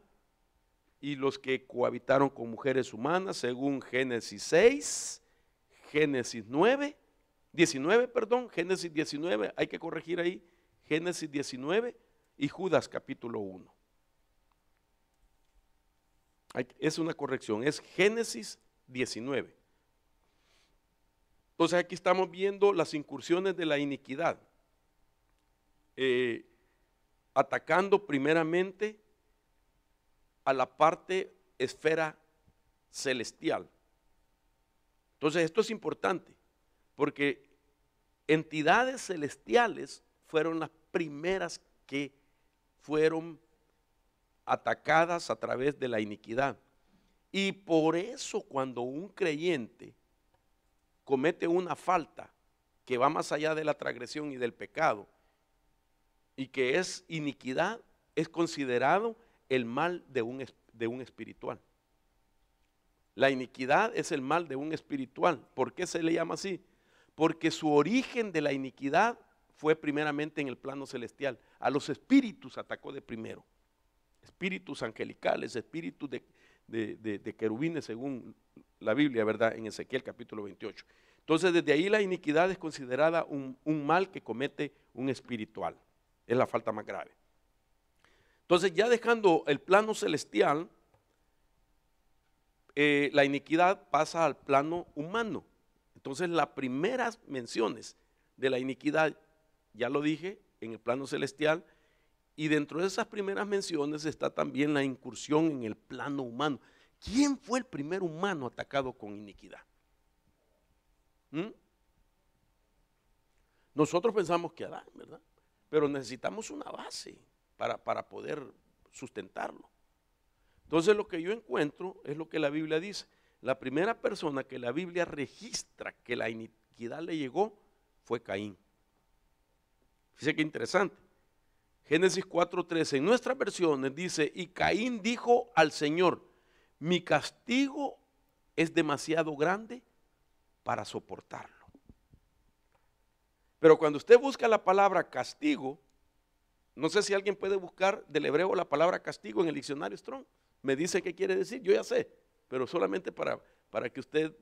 B: y los que cohabitaron con mujeres humanas según Génesis 6, Génesis 9, 19, perdón, Génesis 19, hay que corregir ahí, Génesis 19 y Judas capítulo 1. Es una corrección, es Génesis 19. Entonces aquí estamos viendo las incursiones de la iniquidad, eh, atacando primeramente a la parte esfera celestial. Entonces esto es importante, porque entidades celestiales fueron las primeras que fueron atacadas a través de la iniquidad. Y por eso cuando un creyente comete una falta que va más allá de la transgresión y del pecado, y que es iniquidad, es considerado el mal de un, de un espiritual. La iniquidad es el mal de un espiritual. ¿Por qué se le llama así? Porque su origen de la iniquidad fue primeramente en el plano celestial. A los espíritus atacó de primero espíritus angelicales, espíritus de, querubines, según la Biblia, ¿verdad? En Ezequiel capítulo 28. Entonces, desde ahí la iniquidad es considerada un, mal que comete un espiritual. Es la falta más grave. Entonces, ya dejando el plano celestial, eh, la iniquidad pasa al plano humano. Entonces, las primeras menciones de la iniquidad, ya lo dije, en el plano celestial, y dentro de esas primeras menciones está también la incursión en el plano humano. ¿Quién fue el primer humano atacado con iniquidad? ¿Mm? Nosotros pensamos que Adán, ¿verdad? Pero necesitamos una base para, poder sustentarlo. Entonces lo que yo encuentro es lo que la Biblia dice. La primera persona que la Biblia registra que la iniquidad le llegó fue Caín. Fíjese qué interesante. Génesis 4:13. En nuestras versión dice, y Caín dijo al Señor, mi castigo es demasiado grande para soportarlo. Pero cuando usted busca la palabra castigo, no sé si alguien puede buscar del hebreo la palabra castigo en el diccionario Strong. Me dice qué quiere decir, yo ya sé, pero solamente para, para que usted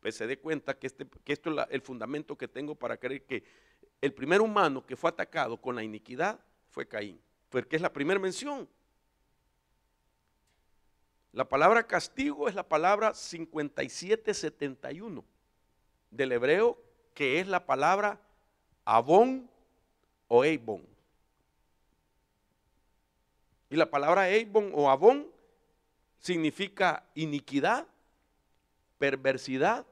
B: pues, se dé cuenta que, este, esto es el fundamento que tengo para creer que el primer humano que fue atacado con la iniquidad fue Caín, porque es la primera mención. La palabra castigo es la palabra 5771 del hebreo, que es la palabra abón o eibón. Y la palabra eibón o abón significa iniquidad, perversidad,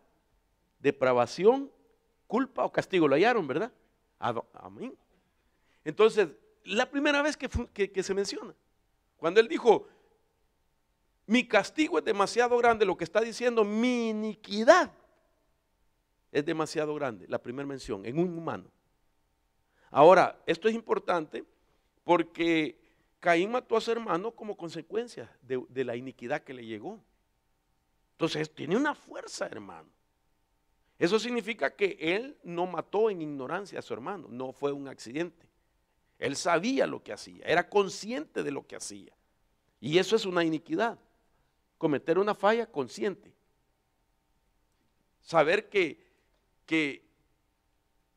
B: depravación, culpa o castigo. Lo hallaron, ¿verdad? Amén. Entonces, la primera vez que, se menciona, cuando él dijo, mi castigo es demasiado grande, lo que está diciendo, mi iniquidad es demasiado grande, la primera mención, en un humano. Ahora, esto es importante porque Caín mató a su hermano como consecuencia de, la iniquidad que le llegó. Entonces, tiene una fuerza, hermano. Eso significa que él no mató en ignorancia a su hermano, no fue un accidente. Él sabía lo que hacía, era consciente de lo que hacía. Y eso es una iniquidad, cometer una falla consciente. Saber que, que,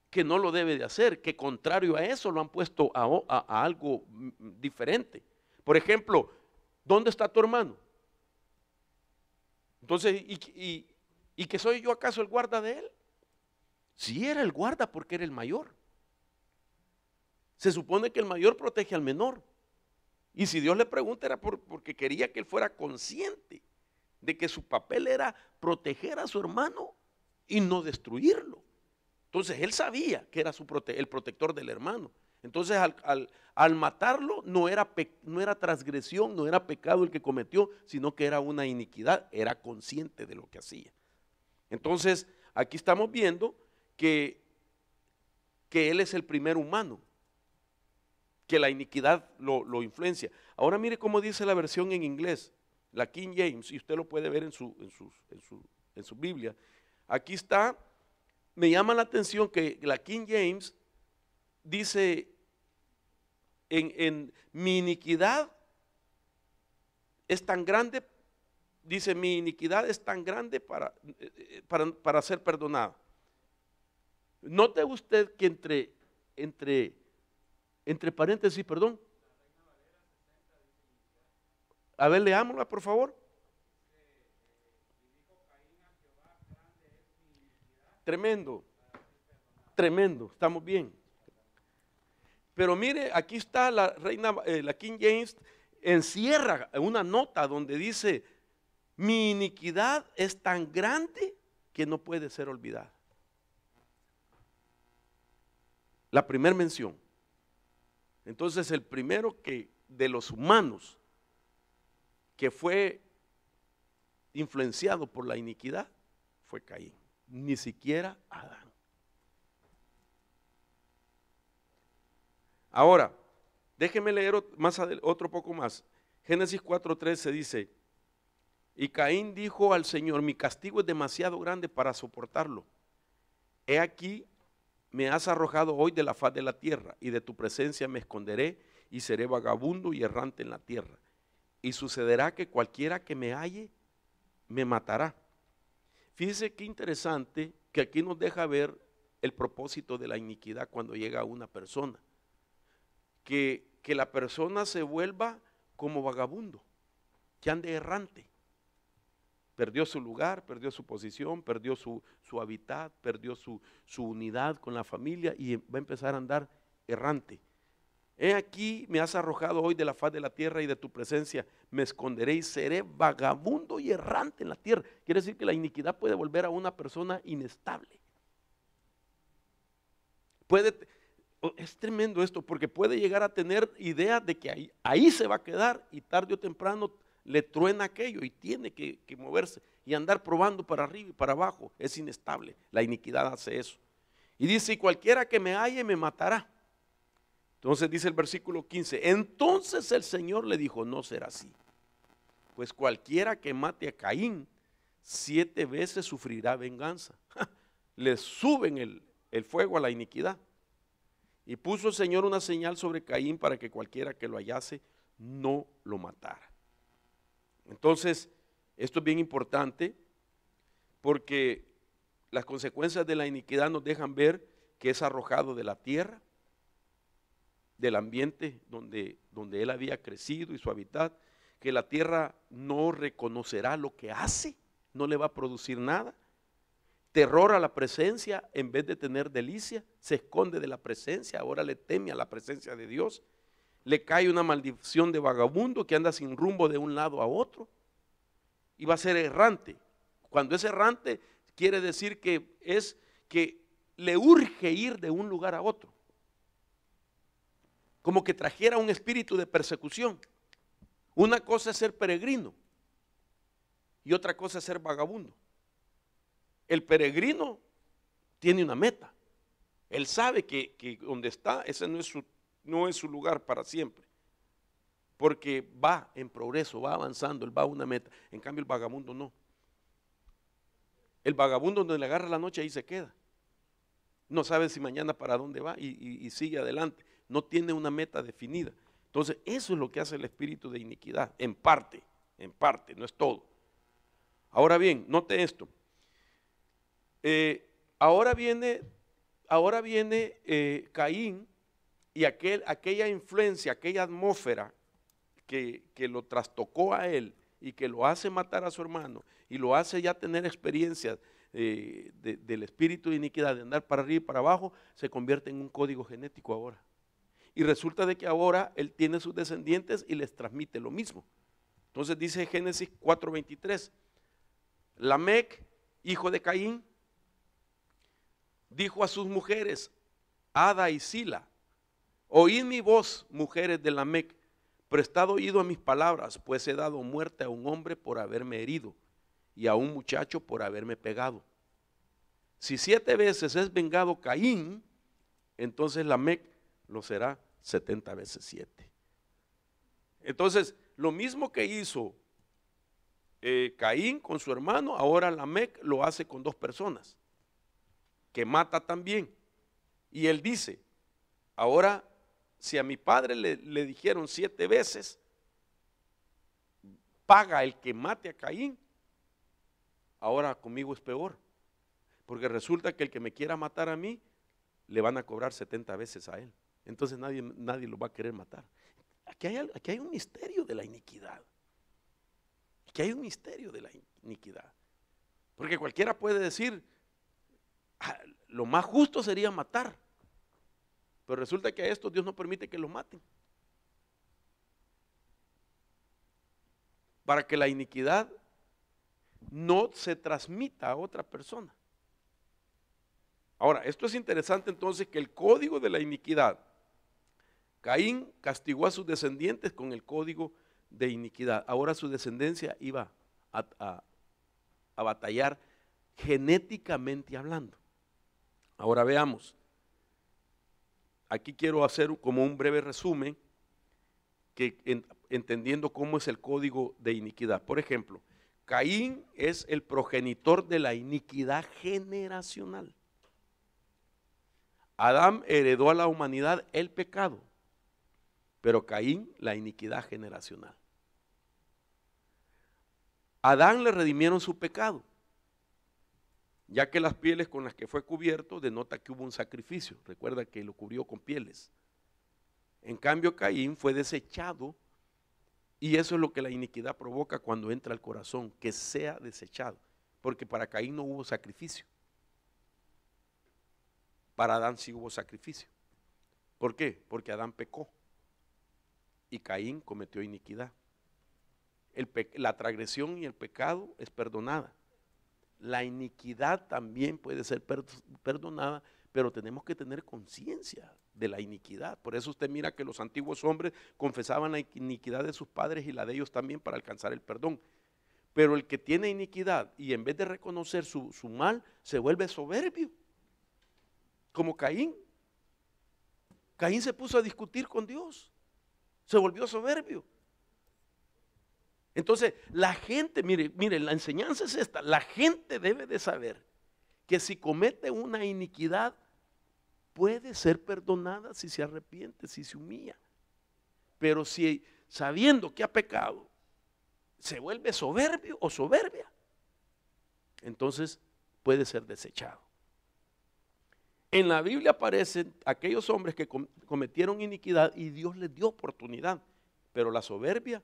B: que no lo debe de hacer, que contrario a eso lo han puesto a, algo mm, diferente. Por ejemplo, ¿dónde está tu hermano? Entonces, y, ¿Y que soy yo acaso el guarda de él? Si era el guarda porque era el mayor. Se supone que el mayor protege al menor. Y si Dios le pregunta era porque quería que él fuera consciente de que su papel era proteger a su hermano y no destruirlo. Entonces él sabía que era su el protector del hermano. Entonces al, matarlo no era transgresión, no era pecado el que cometió, sino que era una iniquidad, era consciente de lo que hacía. Entonces, aquí estamos viendo que, que Él es el primer humano, que la iniquidad lo, influencia. Ahora mire cómo dice la versión en inglés, la King James, y usted lo puede ver en su, en Biblia. Aquí está, me llama la atención que la King James dice, en, mi iniquidad es tan grande Dice, mi iniquidad es tan grande para, eh, eh, para, ser perdonada. Note usted que entre, entre, entre paréntesis, perdón. A ver, leámosla, por favor. Tremendo. Tremendo. Estamos bien. Pero mire, aquí está la reina, eh, la King James, encierra una nota donde dice mi iniquidad es tan grande que no puede ser olvidada. La primera mención. Entonces el primero que de los humanos que fue influenciado por la iniquidad fue Caín, ni siquiera Adán. Ahora, déjeme leer otro poco más. Génesis 4:13 dice, y Caín dijo al Señor, mi castigo es demasiado grande para soportarlo. He aquí, me has arrojado hoy de la faz de la tierra, y de tu presencia me esconderé, y seré vagabundo y errante en la tierra. Y sucederá que cualquiera que me halle, me matará. Fíjese qué interesante que aquí nos deja ver el propósito de la iniquidad cuando llega a una persona. Que, que la persona se vuelva como vagabundo, que ande errante. Perdió su lugar, perdió su posición, perdió su, hábitat, perdió su, unidad con la familia y va a empezar a andar errante. He aquí me has arrojado hoy de la faz de la tierra y de tu presencia me esconderé y seré vagabundo y errante en la tierra. Quiere decir que la iniquidad puede volver a una persona inestable. Puede, es tremendo esto porque puede llegar a tener idea de que ahí se va a quedar y tarde o temprano le truena aquello y tiene que, moverse y andar probando para arriba y para abajo. Es inestable. La iniquidad hace eso. Y dice, y cualquiera que me halle me matará. Entonces dice el versículo 15, entonces el Señor le dijo, no será así. Pues cualquiera que mate a Caín, siete veces sufrirá venganza. Le suben el, el fuego a la iniquidad. Y puso el Señor una señal sobre Caín para que cualquiera que lo hallase no lo matara. Entonces, esto es bien importante porque las consecuencias de la iniquidad nos dejan ver que es arrojado de la tierra, del ambiente donde, él había crecido y su hábitat, que la tierra no reconocerá lo que hace, no le va a producir nada. Terror a la presencia, en vez de tener delicia, se esconde de la presencia, ahora le teme a la presencia de Dios le cae una maldición de vagabundo que anda sin rumbo de un lado a otro y va a ser errante. Cuando es errante quiere decir que es que le urge ir de un lugar a otro. Como que trajera un espíritu de persecución. Una cosa es ser peregrino y otra cosa es ser vagabundo. El peregrino tiene una meta. Él sabe que, que donde está, ese no es su no es su lugar para siempre. Porque va en progreso, va avanzando, él va a una meta. En cambio, el vagabundo no. El vagabundo donde le agarra la noche ahí se queda. No sabe si mañana para dónde va y, sigue adelante. No tiene una meta definida. Entonces, eso es lo que hace el espíritu de iniquidad, en parte, en parte, no es todo. Ahora bien, note esto. Eh, ahora viene, ahora viene eh, Caín y aquella influencia, aquella atmósfera que, lo trastocó a él y que lo hace matar a su hermano y lo hace ya tener experiencias eh, del espíritu de iniquidad, de andar para arriba y para abajo, se convierte en un código genético ahora. Y resulta de que ahora él tiene sus descendientes y les transmite lo mismo. Entonces dice Génesis 4:23, Lamec, hijo de Caín, dijo a sus mujeres, Ada y Sila, Oíd mi voz, mujeres de la mec prestad oído a mis palabras, pues he dado muerte a un hombre por haberme herido y a un muchacho por haberme pegado. Si siete veces es vengado Caín, entonces la mec lo será setenta veces siete. Entonces, lo mismo que hizo eh, Caín con su hermano, ahora la mec lo hace con dos personas, que mata también. Y él dice, ahora si a mi padre le, dijeron siete veces, paga el que mate a Caín, ahora conmigo es peor. Porque resulta que el que me quiera matar a mí, le van a cobrar 70 veces a él. Entonces nadie, nadie lo va a querer matar. Aquí hay, aquí hay un misterio de la iniquidad. Aquí hay un misterio de la iniquidad. Porque cualquiera puede decir, ah, lo más justo sería matar. Pero resulta que a estos Dios no permite que los maten. Para que la iniquidad no se transmita a otra persona. Ahora, esto es interesante entonces que el código de la iniquidad, Caín castigó a sus descendientes con el código de iniquidad. Ahora su descendencia iba a, a batallar genéticamente hablando. Ahora veamos, Aquí quiero hacer como un breve resumen, que entendiendo cómo es el código de iniquidad. Por ejemplo, Caín es el progenitor de la iniquidad generacional. Adán heredó a la humanidad el pecado, pero Caín la iniquidad generacional. Adán le redimieron su pecado, ya que las pieles con las que fue cubierto denota que hubo un sacrificio. Recuerda que lo cubrió con pieles. En cambio, Caín fue desechado y eso es lo que la iniquidad provoca cuando entra al corazón, que sea desechado. Porque para Caín no hubo sacrificio. Para Adán sí hubo sacrificio. ¿Por qué? Porque Adán pecó y Caín cometió iniquidad. la transgresión y el pecado es perdonada la iniquidad también puede ser perdonada, pero tenemos que tener conciencia de la iniquidad. Por eso usted mira que los antiguos hombres confesaban la iniquidad de sus padres y la de ellos también para alcanzar el perdón. Pero el que tiene iniquidad y en vez de reconocer su, mal, se vuelve soberbio, como Caín. Caín se puso a discutir con Dios, se volvió soberbio. Entonces, la gente, mire, mire, la enseñanza es esta, la gente debe de saber que si comete una iniquidad puede ser perdonada si se arrepiente, si se humilla. Pero si sabiendo que ha pecado, se vuelve soberbio o soberbia, entonces puede ser desechado. En la Biblia aparecen aquellos hombres que cometieron iniquidad y Dios les dio oportunidad, pero la soberbia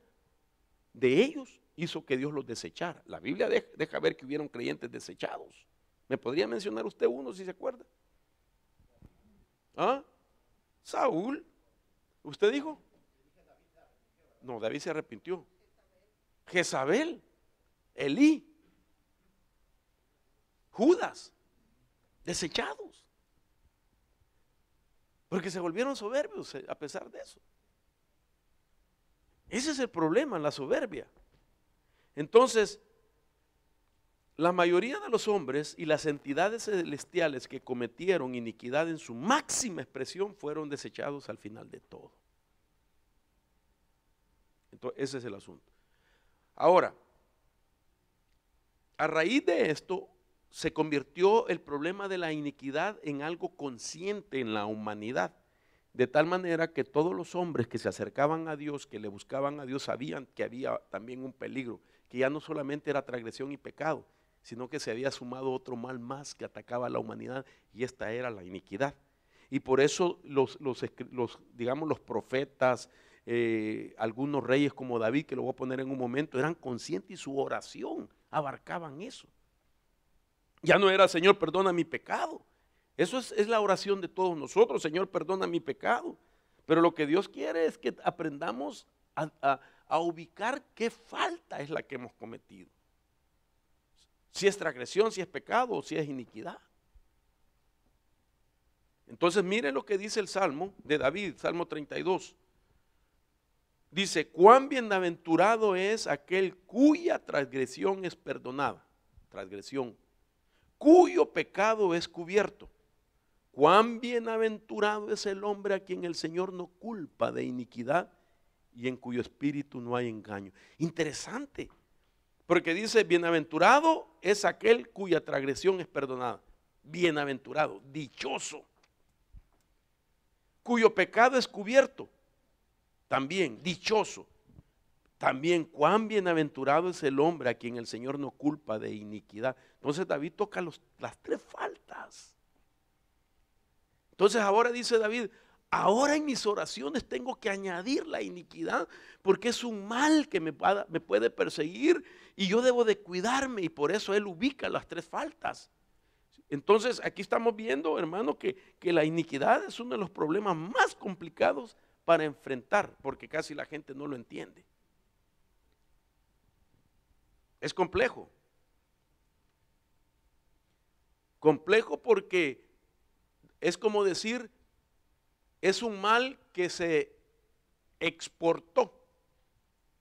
B: de ellos hizo que Dios los desechara. La Biblia deja, ver que hubieron creyentes desechados. ¿Me podría mencionar usted uno si se acuerda? ¿Ah? Saúl. ¿Usted dijo? No, David se arrepintió. Jezabel, Elí, Judas, desechados. Porque se volvieron soberbios eh, a pesar de eso. Ese es el problema, la soberbia. Entonces, la mayoría de los hombres y las entidades celestiales que cometieron iniquidad en su máxima expresión fueron desechados al final de todo. Entonces, ese es el asunto. Ahora, a raíz de esto, se convirtió el problema de la iniquidad en algo consciente en la humanidad de tal manera que todos los hombres que se acercaban a Dios, que le buscaban a Dios, sabían que había también un peligro, que ya no solamente era transgresión y pecado, sino que se había sumado otro mal más que atacaba a la humanidad y esta era la iniquidad. Y por eso los, digamos, los profetas, eh, algunos reyes como David, que lo voy a poner en un momento, eran conscientes y su oración abarcaban eso. Ya no era, Señor, perdona mi pecado, eso es, la oración de todos nosotros. Señor, perdona mi pecado. Pero lo que Dios quiere es que aprendamos a, ubicar qué falta es la que hemos cometido. Si es transgresión, si es pecado o si es iniquidad. Entonces mire lo que dice el Salmo de David, Salmo 32. Dice, cuán bienaventurado es aquel cuya transgresión es perdonada, transgresión, cuyo pecado es cubierto. Cuán bienaventurado es el hombre a quien el Señor no culpa de iniquidad y en cuyo espíritu no hay engaño. Interesante, porque dice, bienaventurado es aquel cuya transgresión es perdonada. Bienaventurado, dichoso, cuyo pecado es cubierto. También, dichoso. También, cuán bienaventurado es el hombre a quien el Señor no culpa de iniquidad. Entonces David toca los, las tres faltas entonces ahora dice David, ahora en mis oraciones tengo que añadir la iniquidad porque es un mal que me, puede perseguir y yo debo de cuidarme y por eso él ubica las tres faltas. Entonces aquí estamos viendo, hermano, que la iniquidad es uno de los problemas más complicados para enfrentar porque casi la gente no lo entiende. Es complejo. Complejo porque es como decir, es un mal que se exportó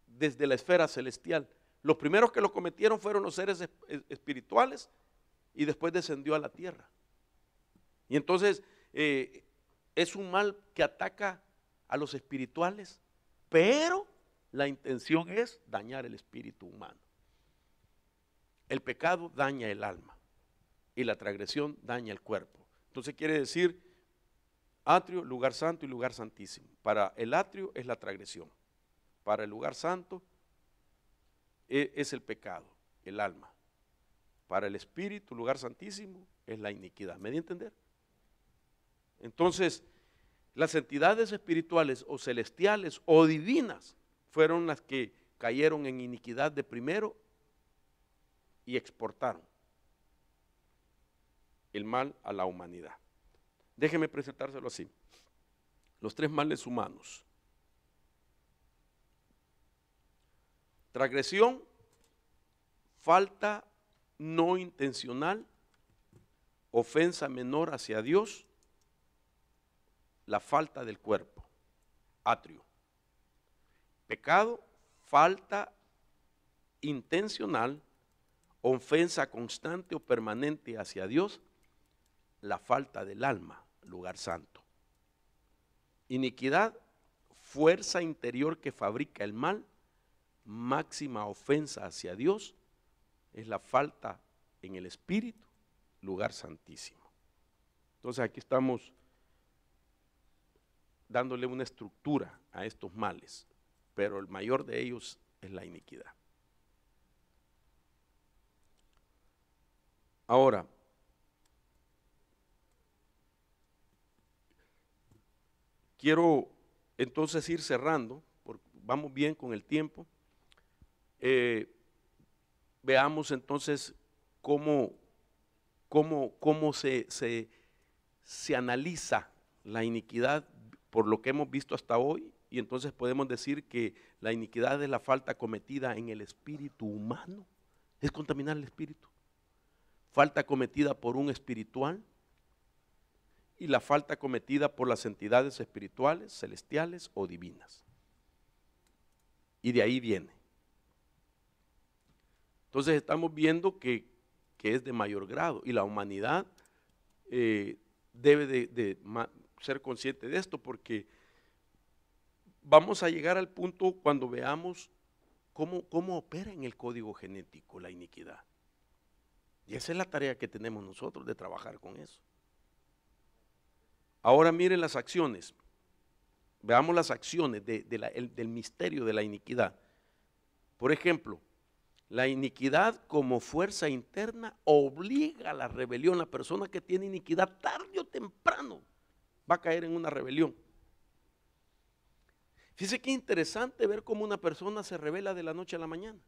B: desde la esfera celestial. Los primeros que lo cometieron fueron los seres espirituales y después descendió a la tierra. Y entonces eh, es un mal que ataca a los espirituales, pero la intención es dañar el espíritu humano. El pecado daña el alma y la transgresión daña el cuerpo. Entonces quiere decir atrio, lugar santo y lugar santísimo. Para el atrio es la transgresión. Para el lugar santo e, es el pecado, el alma. Para el espíritu, lugar santísimo, es la iniquidad. ¿Me di entender? Entonces, las entidades espirituales o celestiales o divinas fueron las que cayeron en iniquidad de primero y exportaron el mal a la humanidad. Déjeme presentárselo así. Los tres males humanos. Transgresión, falta no intencional, ofensa menor hacia Dios, la falta del cuerpo, atrio. Pecado, falta intencional, ofensa constante o permanente hacia Dios, la falta del alma, lugar santo. Iniquidad, fuerza interior que fabrica el mal, máxima ofensa hacia Dios, es la falta en el espíritu, lugar santísimo. Entonces aquí estamos dándole una estructura a estos males, pero el mayor de ellos es la iniquidad. Ahora, Quiero entonces ir cerrando, porque vamos bien con el tiempo. Eh, veamos entonces cómo, se, se analiza la iniquidad por lo que hemos visto hasta hoy y entonces podemos decir que la iniquidad es la falta cometida en el espíritu humano, es contaminar el espíritu. Falta cometida por un espiritual, y la falta cometida por las entidades espirituales, celestiales o divinas. Y de ahí viene. Entonces estamos viendo que, es de mayor grado y la humanidad eh, debe de ser consciente de esto porque vamos a llegar al punto cuando veamos cómo, cómo opera en el código genético la iniquidad. Y esa es la tarea que tenemos nosotros de trabajar con eso. Ahora miren las acciones. Veamos las acciones del misterio de la iniquidad. Por ejemplo, la iniquidad como fuerza interna obliga a la rebelión. La persona que tiene iniquidad tarde o temprano va a caer en una rebelión. Fíjese qué interesante ver cómo una persona se revela de la noche a la mañana.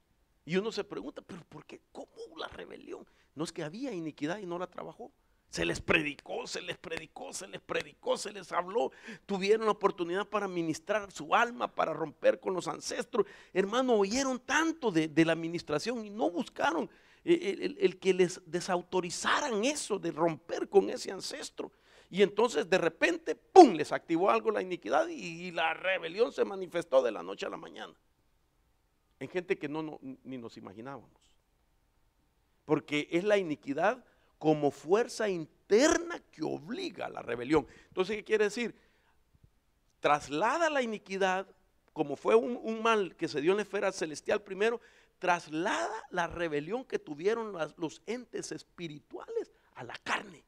B: Y uno se pregunta, pero ¿por qué? ¿Cómo la rebelión? No es que había iniquidad y no la trabajó. Se les predicó, se les predicó, se les predicó, se les habló. Tuvieron la oportunidad para ministrar su alma, para romper con los ancestros. Hermano, oyeron tanto de, la administración y no buscaron eh, el, que les desautorizaran eso, de romper con ese ancestro. Y entonces de repente, ¡pum!, les activó algo la iniquidad y, la rebelión se manifestó de la noche a la mañana. En gente que no ni nos imaginábamos. Porque es la iniquidad como fuerza interna que obliga a la rebelión. Entonces, ¿qué quiere decir? Traslada la iniquidad, como fue un, mal que se dio en la esfera celestial primero, traslada la rebelión que tuvieron los entes espirituales a la carne.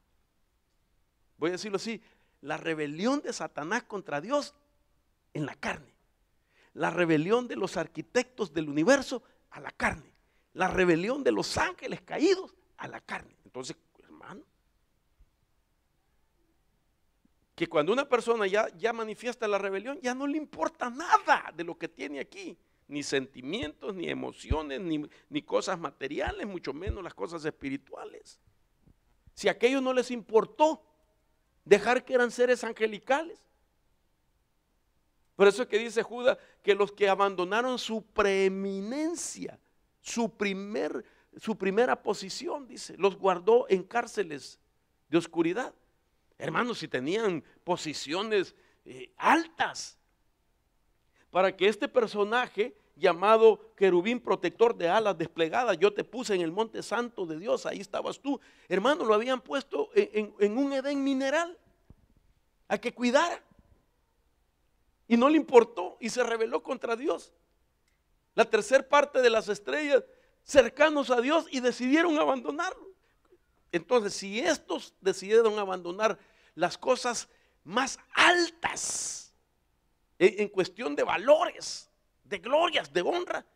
B: Voy a decirlo así, la rebelión de Satanás contra Dios en la carne. La rebelión de los arquitectos del universo a la carne. La rebelión de los ángeles caídos a la carne. Entonces, hermano, que cuando una persona ya, ya manifiesta la rebelión, ya no le importa nada de lo que tiene aquí, ni sentimientos, ni emociones, ni, ni cosas materiales, mucho menos las cosas espirituales. Si aquello no les importó, dejar que eran seres angelicales. Por eso es que dice Judas que los que abandonaron su preeminencia, su primer su primera posición, dice, los guardó en cárceles de oscuridad. Hermanos, si tenían posiciones eh, altas, para que este personaje llamado querubín protector de alas desplegadas, yo te puse en el monte santo de Dios, ahí estabas tú. Hermano, lo habían puesto en, un Edén mineral, a que cuidara. Y no le importó y se rebeló contra Dios. La tercera parte de las estrellas cercanos a Dios y decidieron abandonarlo. Entonces, si estos decidieron abandonar las cosas más altas e, en, cuestión de valores, de glorias, de honra,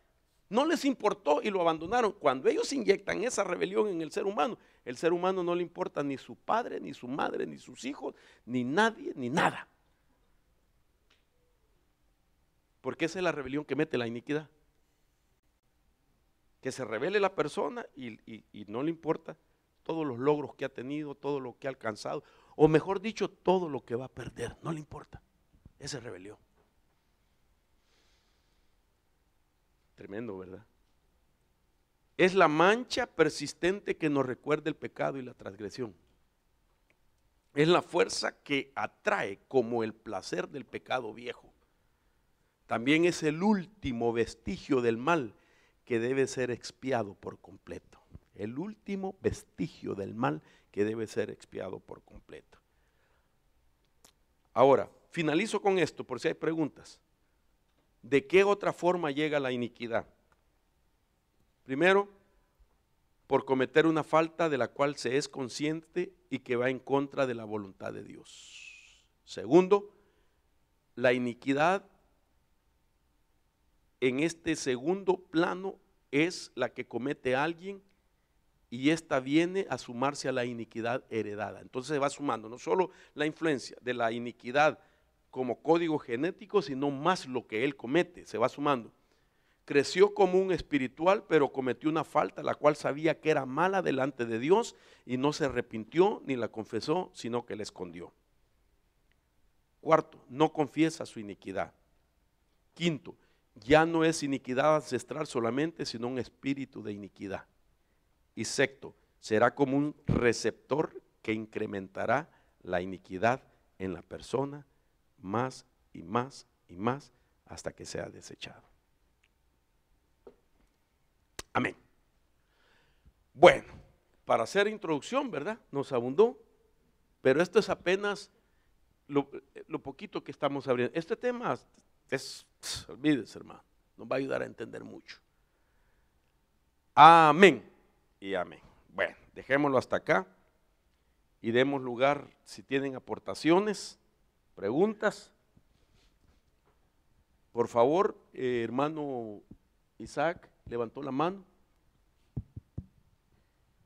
B: no les importó y lo abandonaron. Cuando ellos inyectan esa rebelión en el ser humano, el ser humano no le importa ni su padre, ni su madre, ni sus hijos, ni nadie, ni nada. Porque esa es la rebelión que mete la iniquidad que se revele la persona y, no le importa todos los logros que ha tenido, todo lo que ha alcanzado, o mejor dicho, todo lo que va a perder, no le importa. Ese rebelión. Tremendo, ¿verdad? Es la mancha persistente que nos recuerda el pecado y la transgresión. Es la fuerza que atrae como el placer del pecado viejo. También es el último vestigio del mal que debe ser expiado por completo. El último vestigio del mal que debe ser expiado por completo. Ahora, finalizo con esto por si hay preguntas. ¿De qué otra forma llega la iniquidad? Primero, por cometer una falta de la cual se es consciente y que va en contra de la voluntad de Dios. Segundo, la iniquidad en este segundo plano es la que comete alguien y esta viene a sumarse a la iniquidad heredada. Entonces se va sumando no solo la influencia de la iniquidad como código genético, sino más lo que él comete, se va sumando. Creció como un espiritual, pero cometió una falta, la cual sabía que era mala delante de Dios y no se arrepintió ni la confesó, sino que la escondió. Cuarto, no confiesa su iniquidad. Quinto, ya no es iniquidad ancestral solamente, sino un espíritu de iniquidad. Y sexto, será como un receptor que incrementará la iniquidad en la persona más y más y más hasta que sea desechado. Amén. Bueno, para hacer introducción, ¿verdad? Nos abundó, pero esto es apenas lo, lo poquito que estamos abriendo. Este tema es olvides hermano. Nos va a ayudar a entender mucho. Amén y amén. Bueno, dejémoslo hasta acá y demos lugar si tienen aportaciones, preguntas. Por favor, eh, hermano Isaac, levantó la mano.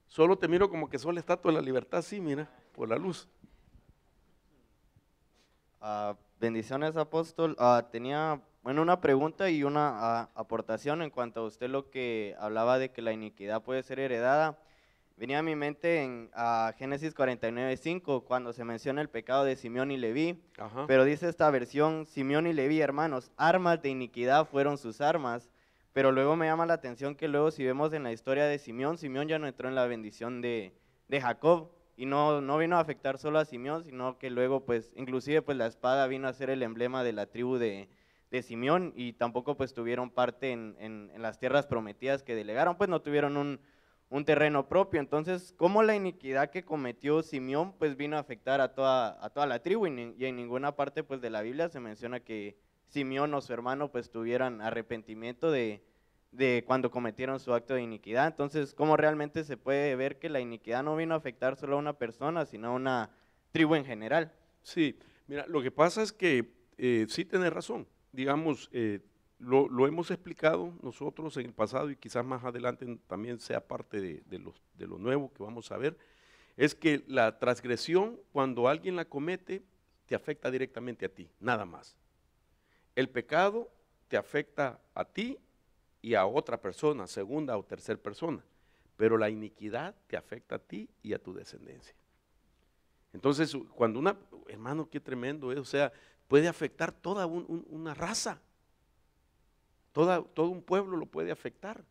B: Solo te miro como que solo la estatua de la libertad,
A: sí, mira, por la luz. Ah, bendiciones, apóstol. Ah, tenía bueno, una pregunta y una ah, aportación en cuanto a usted lo que hablaba de que la iniquidad puede ser heredada. Venía a mi mente en a Génesis 49.5 cuando se menciona el pecado de Simeón y Leví, pero dice esta versión, Simeón y Leví, hermanos, armas de iniquidad fueron sus armas, pero luego me llama la atención que luego si vemos en la historia de Simeón, Simeón ya no entró en la bendición de, Jacob, y no, no, vino a afectar solo a Simeón, sino que luego, pues, inclusive, pues la espada vino a ser el emblema de la tribu de, de Simeón y tampoco pues tuvieron parte en, las tierras prometidas que delegaron, pues no tuvieron un, terreno propio. Entonces, ¿cómo la iniquidad que cometió Simeón pues vino a afectar a toda, a toda la tribu? Y, en ninguna parte pues de la Biblia se menciona que Simeón o su hermano pues tuvieran arrepentimiento de, cuando cometieron su acto de iniquidad. Entonces, ¿cómo realmente se puede ver que la iniquidad no vino a afectar solo a una persona, sino a una tribu en general? Sí, mira, lo que pasa es que eh,
B: sí tenés razón digamos, eh, lo, hemos explicado nosotros en el pasado y quizás más adelante también sea parte de, de lo nuevo que vamos a ver, es que la transgresión, cuando alguien la comete, te afecta directamente a ti, nada más. El pecado te afecta a ti y a otra persona, segunda o tercera persona, pero la iniquidad te afecta a ti y a tu descendencia. Entonces, cuando una, hermano, qué tremendo es, ¿eh? o sea, puede afectar toda una raza, todo un pueblo lo puede afectar.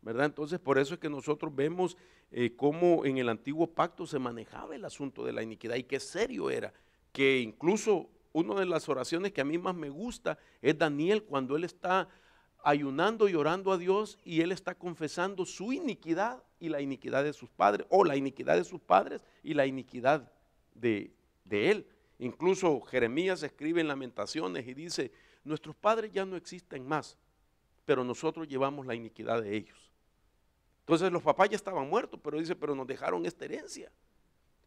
B: ¿verdad? Entonces, por eso es que nosotros vemos eh, cómo en el antiguo pacto se manejaba el asunto de la iniquidad y qué serio era, que incluso una de las oraciones que a mí más me gusta es Daniel cuando él está ayunando y orando a Dios y él está confesando su iniquidad y la iniquidad de sus padres, o la iniquidad de sus padres y la iniquidad de, de él. Incluso Jeremías escribe en Lamentaciones y dice, nuestros padres ya no existen más, pero nosotros llevamos la iniquidad de ellos. Entonces los papás ya estaban muertos, pero dice, pero nos dejaron esta herencia.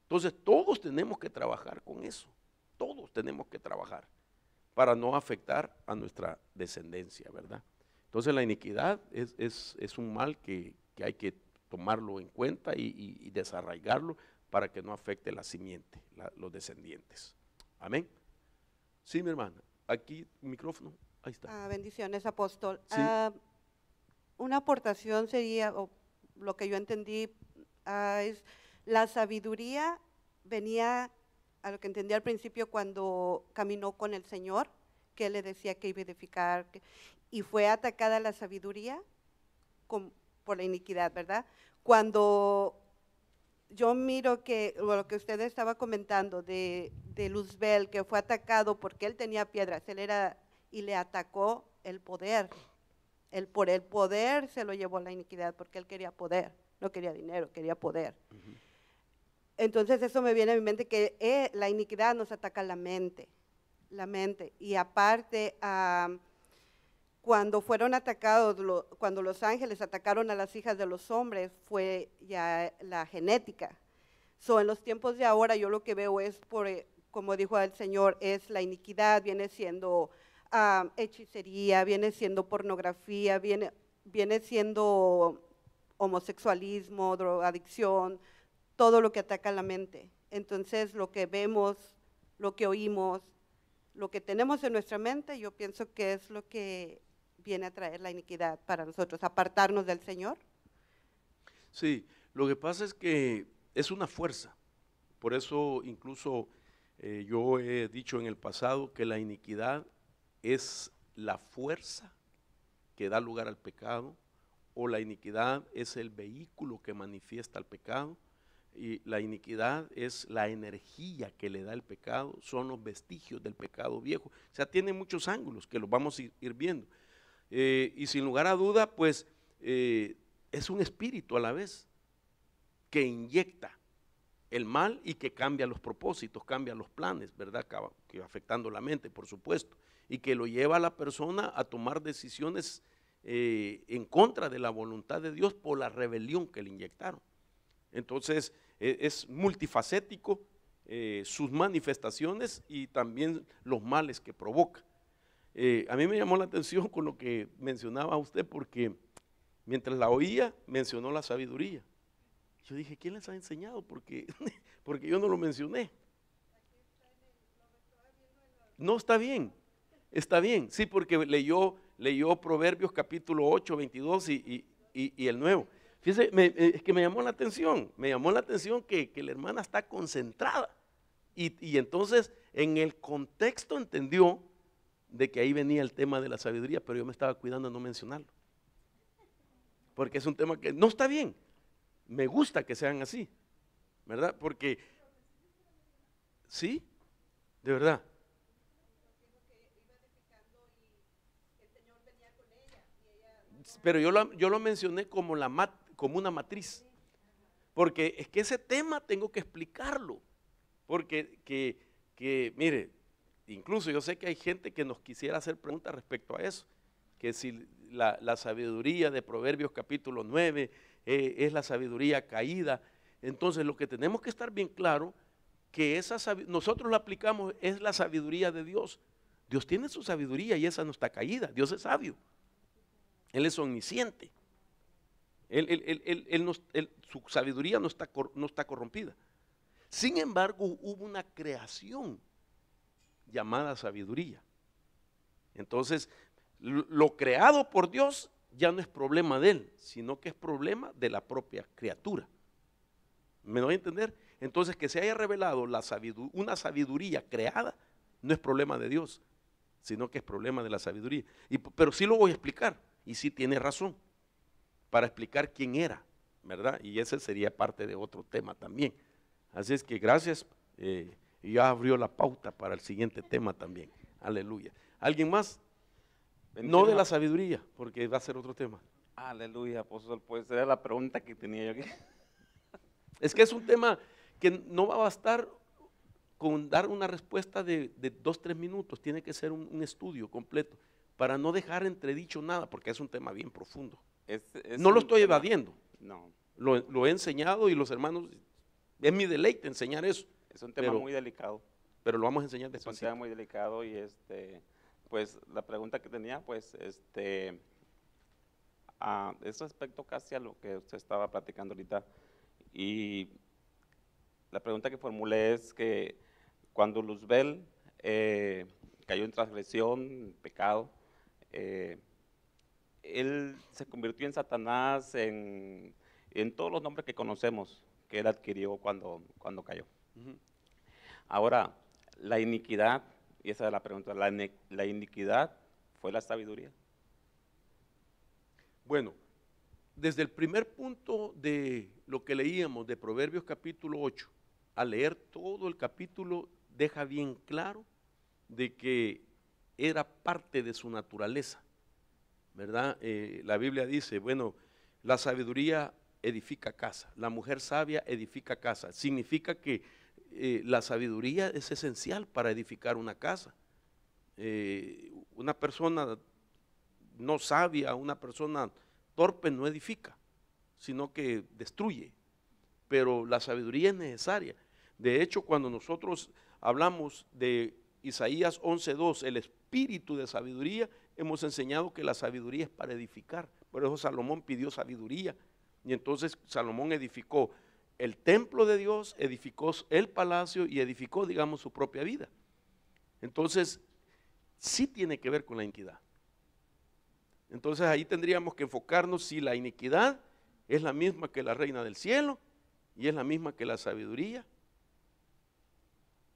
B: Entonces todos tenemos que trabajar con eso, todos tenemos que trabajar para no afectar a nuestra descendencia, ¿verdad? Entonces la iniquidad es, un mal que, hay que tomarlo en cuenta y, desarraigarlo para que no afecte la simiente, los descendientes. Amén. Sí, mi hermana. Aquí, micrófono. Ahí está.
C: Ah, bendiciones, apóstol. Ah, una aportación sería, o lo que yo entendí, ah, es la sabiduría venía a lo que entendí al principio cuando caminó con el Señor, que le decía que iba a edificar, y fue atacada la sabiduría por la iniquidad, ¿verdad? Cuando yo miro que lo que usted estaba comentando de, Luzbel, que fue atacado porque él tenía piedras, él era, y le atacó el poder. Él por el poder se lo llevó la iniquidad, porque él quería poder, no quería dinero, quería poder. Entonces eso me viene a mi mente, que eh, la iniquidad nos ataca la mente, la mente. Y aparte, a cuando fueron atacados, cuando los ángeles atacaron a las hijas de los hombres, fue ya la genética. So, en los tiempos de ahora, yo lo que veo es, por, eh, como dijo el Señor, es la iniquidad, viene siendo ah, hechicería, viene siendo pornografía, viene, viene siendo homosexualismo, drogadicción, todo lo que ataca la mente. Entonces, lo que vemos, lo que oímos, lo que tenemos en nuestra mente, yo pienso que es lo que viene a traer la iniquidad para nosotros, apartarnos del Señor.
B: Sí, lo que pasa es que es una fuerza. Por eso incluso eh, yo he dicho en el pasado que la iniquidad es la fuerza que da lugar al pecado o la iniquidad es el vehículo que manifiesta el pecado y la iniquidad es la energía que le da el pecado, son los vestigios del pecado viejo. O sea, tiene muchos ángulos que los vamos a ir viendo. Eh, y sin lugar a duda, pues eh, es un espíritu a la vez que inyecta el mal y que cambia los propósitos, cambia los planes, ¿verdad? Que afectando la mente, por supuesto, y que lo lleva a la persona a tomar decisiones eh, en contra de la voluntad de Dios por la rebelión que le inyectaron. Entonces, e, es multifacético sus manifestaciones y también los males que provoca. Eh, a mí me llamó la atención con lo que mencionaba usted porque mientras la oía mencionó la sabiduría. Yo dije, ¿quién les ha enseñado? Porque, porque yo no lo mencioné. No está bien, está bien, sí, porque leyó, leyó Proverbios capítulo 8, 22 y, el nuevo. Fíjese, eh, es que me llamó la atención, me llamó la atención que, la hermana está concentrada. Y, y entonces en el contexto entendió de que ahí venía el tema de la sabiduría, pero yo me estaba cuidando de no mencionarlo. Porque es un tema que no está bien. Me gusta que sean así, ¿verdad? Porque, ¿sí? De verdad. Pero yo lo, yo lo mencioné como, la como una matriz. Porque es que ese tema tengo que explicarlo. Porque que, que mire, incluso yo sé que hay gente que nos quisiera hacer preguntas respecto a eso, que si la, sabiduría de Proverbios capítulo 9 eh, es la sabiduría caída. Entonces lo que tenemos que estar bien claro, que esa nosotros la aplicamos es la sabiduría de Dios. Dios tiene su sabiduría y esa no está caída. Dios es sabio. Él es omnisciente. su sabiduría no está corrompida. Sin embargo, hubo una creación llamada sabiduría. Entonces, lo creado por Dios ya no es problema de él, sino que es problema de la propia criatura. ¿Me voy a entender? Entonces, que se haya revelado una sabiduría creada no es problema de Dios, sino que es problema de la sabiduría. pero sí lo voy a explicar, y sí tiene razón, para explicar quién era, ¿verdad? Y ese sería parte de otro tema también. Así es que gracias. Eh, y ya abrió la pauta para el siguiente tema también. Aleluya. ¿Alguien más? No de la sabiduría, porque va a ser otro tema. Aleluya, apóstol, puede ser la pregunta que tenía yo aquí. Es que es un tema que no va a bastar con dar una respuesta de, dos, tres minutos, tiene que ser un, estudio completo, para no dejar entredicho nada, porque es un tema bien profundo.
D: no lo estoy evadiendo. No.
B: Lo, lo he enseñado y los hermanos, es mi deleite enseñar eso es un tema muy
D: delicado. Pero lo vamos a enseñar después. Es un tema muy delicado y este, pues la pregunta que tenía, pues este, a, es respecto casi a lo que usted estaba platicando ahorita. Y la pregunta que formulé es que cuando Luzbel eh, cayó en transgresión, pecado, eh, él se convirtió en Satanás, en, en, todos los nombres que conocemos que él adquirió cuando, cuando cayó. Ahora, la iniquidad, y esa es la pregunta, ¿la, iniquidad fue la sabiduría? Bueno,
B: desde el primer punto de lo que leíamos de Proverbios capítulo 8, al leer todo el capítulo, deja bien claro de que era parte de su naturaleza, ¿verdad? Eh, la Biblia dice, bueno, la sabiduría edifica casa, la mujer sabia edifica casa, significa que eh, la sabiduría es esencial para edificar una casa. Eh, una persona no sabia, una persona torpe no edifica, sino que destruye. Pero la sabiduría es necesaria. De hecho, cuando nosotros hablamos de Isaías 11.2, el espíritu de sabiduría, hemos enseñado que la sabiduría es para edificar. Por eso Salomón pidió sabiduría. Y entonces Salomón edificó el templo de Dios, edificó el palacio y edificó, digamos, su propia vida. Entonces, sí tiene que ver con la iniquidad. Entonces ahí tendríamos que enfocarnos si la iniquidad es la misma que la reina del cielo y es la misma que la sabiduría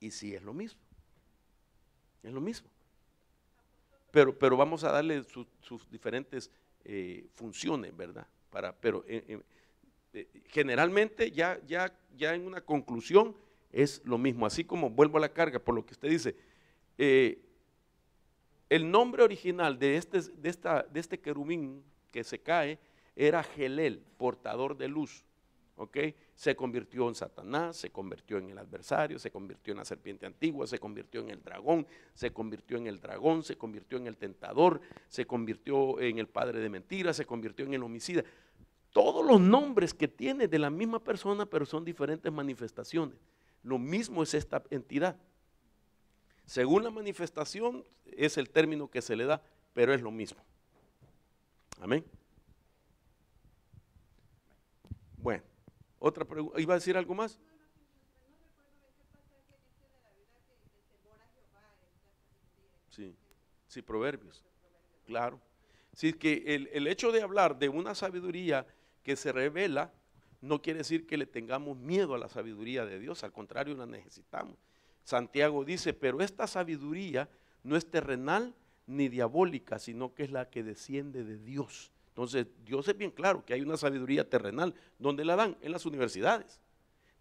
B: y si es lo mismo. Es lo mismo. Pero, pero vamos a darle sus, diferentes eh, funciones, ¿verdad? Para, pero eh, eh, generalmente ya, ya, ya en una conclusión es lo mismo. Así como vuelvo a la carga, por lo que usted dice, eh, el nombre original de este, de, esta, de este querubín que se cae era Gelel, portador de luz. ¿okay? Se convirtió en Satanás, se convirtió en el adversario, se convirtió en la serpiente antigua, se convirtió en el dragón, se convirtió en el dragón, se convirtió en el tentador, se convirtió en el padre de mentiras, se convirtió en el homicida. Todos los nombres que tiene de la misma persona, pero son diferentes manifestaciones. Lo mismo es esta entidad. Según la manifestación es el término que se le da, pero es lo mismo. Amén. Bueno, otra pregunta. ¿Iba a decir algo más? Sí, sí, proverbios. Claro. Sí, que el, el hecho de hablar de una sabiduría que se revela, no quiere decir que le tengamos miedo a la sabiduría de Dios, al contrario, la necesitamos. Santiago dice, pero esta sabiduría no es terrenal ni diabólica, sino que es la que desciende de Dios. Entonces, Dios es bien claro que hay una sabiduría terrenal. ¿Dónde la dan? En las universidades.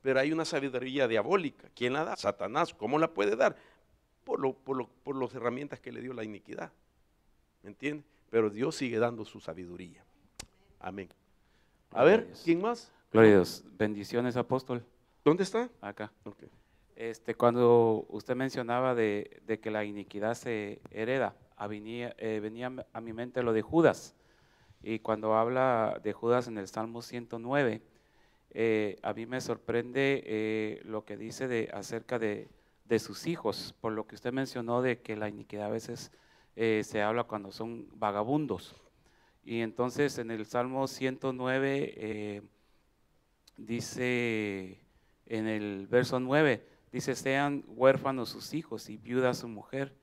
B: Pero hay una sabiduría diabólica. ¿Quién la da? Satanás. ¿Cómo la puede dar? Por, por, las herramientas que le dio la iniquidad. ¿Me entiendes? Pero Dios sigue dando su sabiduría. Amén.
D: A ver, ¿quién más? Gloria a Dios. Bendiciones, apóstol. ¿Dónde está? Acá. Este, cuando usted mencionaba de, que la iniquidad se hereda, eh, venía, a mi mente lo de Judas. Y cuando habla de Judas en el Salmo 109, eh, a mí me sorprende eh, lo que dice de, acerca de, sus hijos, por lo que usted mencionó de que la iniquidad a veces se habla cuando son vagabundos. Y entonces en el Salmo 109 eh, dice, en el verso 9, dice, sean huérfanos sus hijos y viuda su mujer,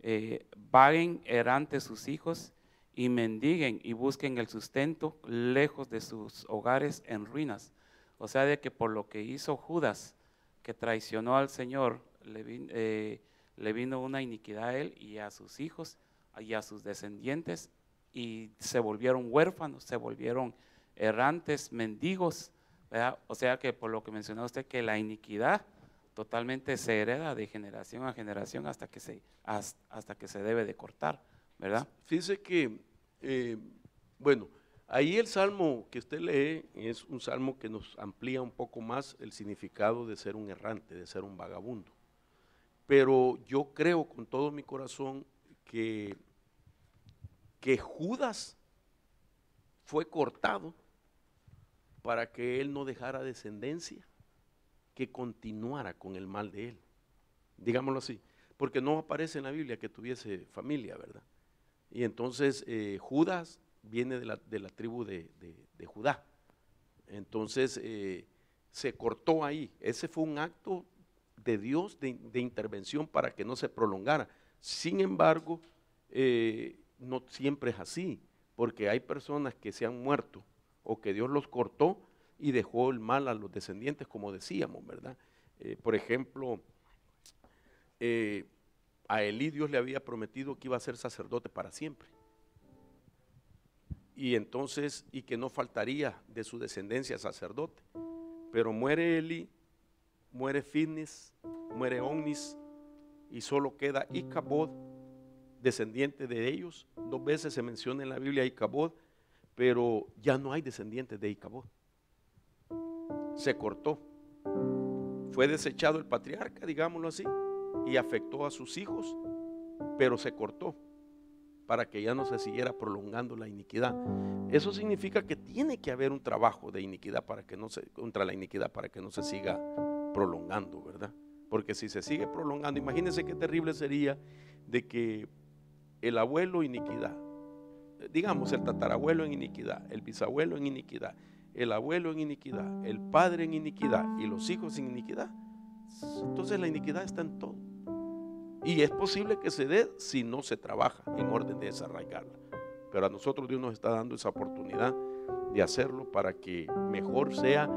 D: eh, vaguen errantes sus hijos y mendiguen y busquen el sustento lejos de sus hogares en ruinas. O sea, de que por lo que hizo Judas, que traicionó al Señor, le, eh, le vino una iniquidad a él y a sus hijos y a sus descendientes y se volvieron huérfanos, se volvieron errantes, mendigos. O sea que por lo que mencionó usted, que la iniquidad totalmente se hereda de generación a generación hasta que se, hasta, que se debe de cortar, ¿verdad?
B: Fíjese que, eh, bueno, ahí el salmo que usted lee es un salmo que nos amplía un poco más el significado de ser un errante, de ser un vagabundo. Pero yo creo con todo mi corazón que que Judas fue cortado para que él no dejara descendencia que continuara con el mal de él. Digámoslo así, porque no aparece en la Biblia que tuviese familia, ¿verdad? Y entonces eh, Judas viene de la, tribu de, Judá. Entonces eh, se cortó ahí. Ese fue un acto de Dios de, intervención para que no se prolongara. Sin embargo, eh, no siempre es así, porque hay personas que se han muerto o que Dios los cortó y dejó el mal a los descendientes, como decíamos, ¿verdad? Eh, por ejemplo, eh, a Elí Dios le había prometido que iba a ser sacerdote para siempre. Y entonces, y que no faltaría de su descendencia sacerdote. Pero muere Eli muere Fitness, muere Omnis, y solo queda Icabod descendiente de ellos. Dos veces se menciona en la Biblia Icabod, pero ya no hay descendientes de Icabod. Se cortó. Fue desechado el patriarca, digámoslo así, y afectó a sus hijos, pero se cortó para que ya no se siguiera prolongando la iniquidad. Eso significa que tiene que haber un trabajo de iniquidad para que no se contra la iniquidad para que no se siga prolongando, ¿verdad? Porque si se sigue prolongando, imagínense qué terrible sería de que el abuelo en iniquidad, digamos el tatarabuelo en iniquidad, el bisabuelo en iniquidad, el abuelo en iniquidad, el padre en iniquidad y los hijos en iniquidad, entonces la iniquidad está en todo. Y es posible que se dé si no se trabaja en orden de desarraigarla. Pero a nosotros Dios nos está dando esa oportunidad de hacerlo para que mejor sea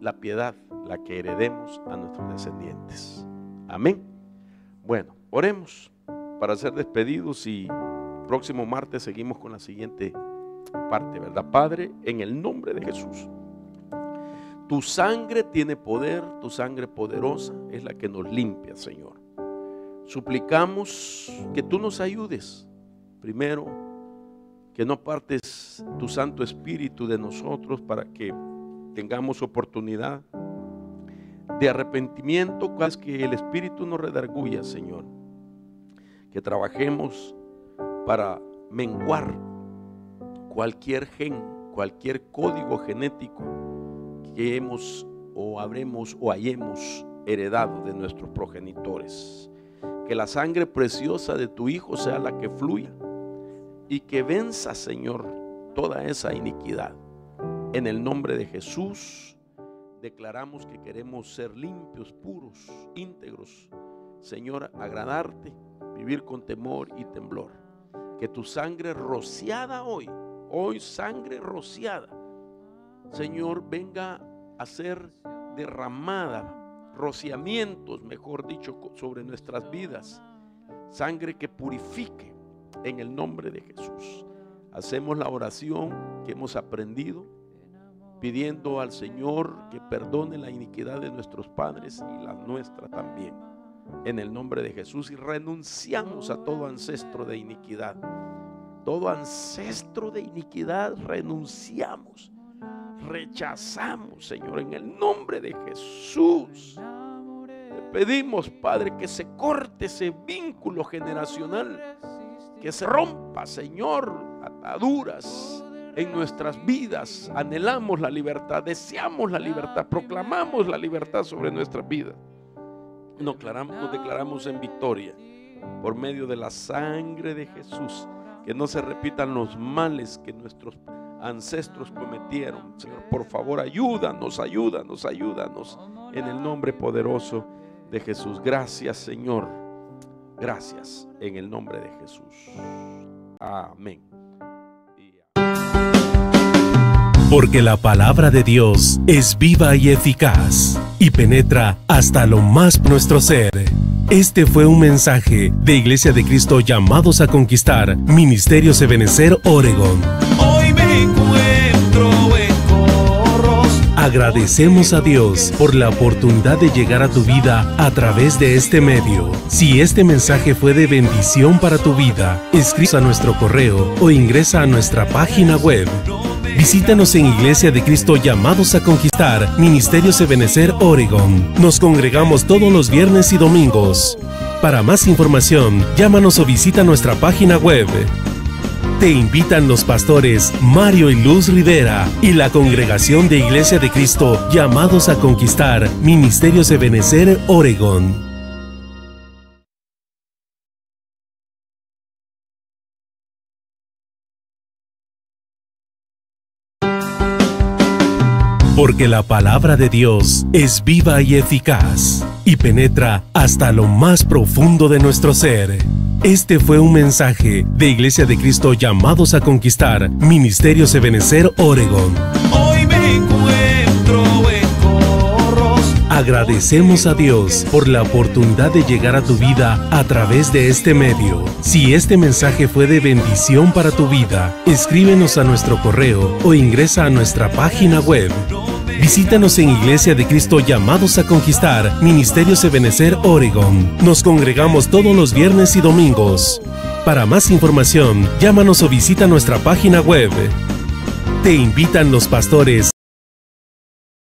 B: la piedad la que heredemos a nuestros descendientes. Amén. Bueno, oremos para ser despedidos y próximo martes seguimos con la siguiente parte, ¿verdad? Padre, en el nombre de Jesús. Tu sangre tiene poder, tu sangre poderosa es la que nos limpia, Señor. Suplicamos que tú nos ayudes, primero, que no partes tu Santo Espíritu de nosotros para que tengamos oportunidad de arrepentimiento, cuál que el Espíritu nos redarguya, Señor que trabajemos para menguar cualquier gen, cualquier código genético que hemos o habremos o hayamos heredado de nuestros progenitores. Que la sangre preciosa de tu Hijo sea la que fluya y que venza, Señor, toda esa iniquidad. En el nombre de Jesús, declaramos que queremos ser limpios, puros, íntegros. Señor, agradarte vivir con temor y temblor. Que tu sangre rociada hoy, hoy sangre rociada, Señor, venga a ser derramada, rociamientos, mejor dicho, sobre nuestras vidas. Sangre que purifique en el nombre de Jesús. Hacemos la oración que hemos aprendido, pidiendo al Señor que perdone la iniquidad de nuestros padres y la nuestra también en el nombre de Jesús y renunciamos a todo ancestro de iniquidad. Todo ancestro de iniquidad renunciamos, rechazamos, Señor, en el nombre de Jesús. Te pedimos, Padre, que se corte ese vínculo generacional, que se rompa, Señor, ataduras en nuestras vidas. Anhelamos la libertad, deseamos la libertad, proclamamos la libertad sobre nuestras vidas. Nos declaramos, en victoria por medio de la sangre de Jesús. Que no se repitan los males que nuestros ancestros cometieron. Señor, por favor, ayúdanos, ayúdanos, ayúdanos. En el nombre poderoso de Jesús. Gracias, Señor. Gracias en el nombre de Jesús. Amén.
E: Porque la palabra de Dios es viva y eficaz y penetra hasta lo más nuestro ser. Este fue un mensaje de Iglesia de Cristo llamados a conquistar Ministerio Sebenecer Oregón. Hoy me encuentro en corros. Agradecemos a Dios por la oportunidad de llegar a tu vida a través de este medio. Si este mensaje fue de bendición para tu vida, escribe a nuestro correo o ingresa a nuestra página web Visítanos en Iglesia de Cristo Llamados a Conquistar, Ministerio Ebenecer, Oregon. Nos congregamos todos los viernes y domingos. Para más información, llámanos o visita nuestra página web. Te invitan los pastores Mario y Luz Rivera y la congregación de Iglesia de Cristo Llamados a Conquistar, Ministerios Ebenecer, Oregon.
A: Que la palabra de Dios es viva y eficaz
E: y penetra hasta lo más profundo de nuestro ser. Este fue un mensaje de Iglesia de Cristo llamados a conquistar Ministerio Sebenecer Oregon.
A: Hoy me encuentro en corros.
E: Agradecemos a Dios por la oportunidad de llegar a tu vida a través de este medio. Si este mensaje fue de bendición para tu vida, escríbenos a nuestro correo o ingresa a nuestra página web Visítanos en Iglesia de Cristo Llamados a Conquistar, Ministerios Ebenecer, Oregon. Nos congregamos todos los viernes y domingos. Para más información, llámanos o visita nuestra página web. Te invitan los pastores.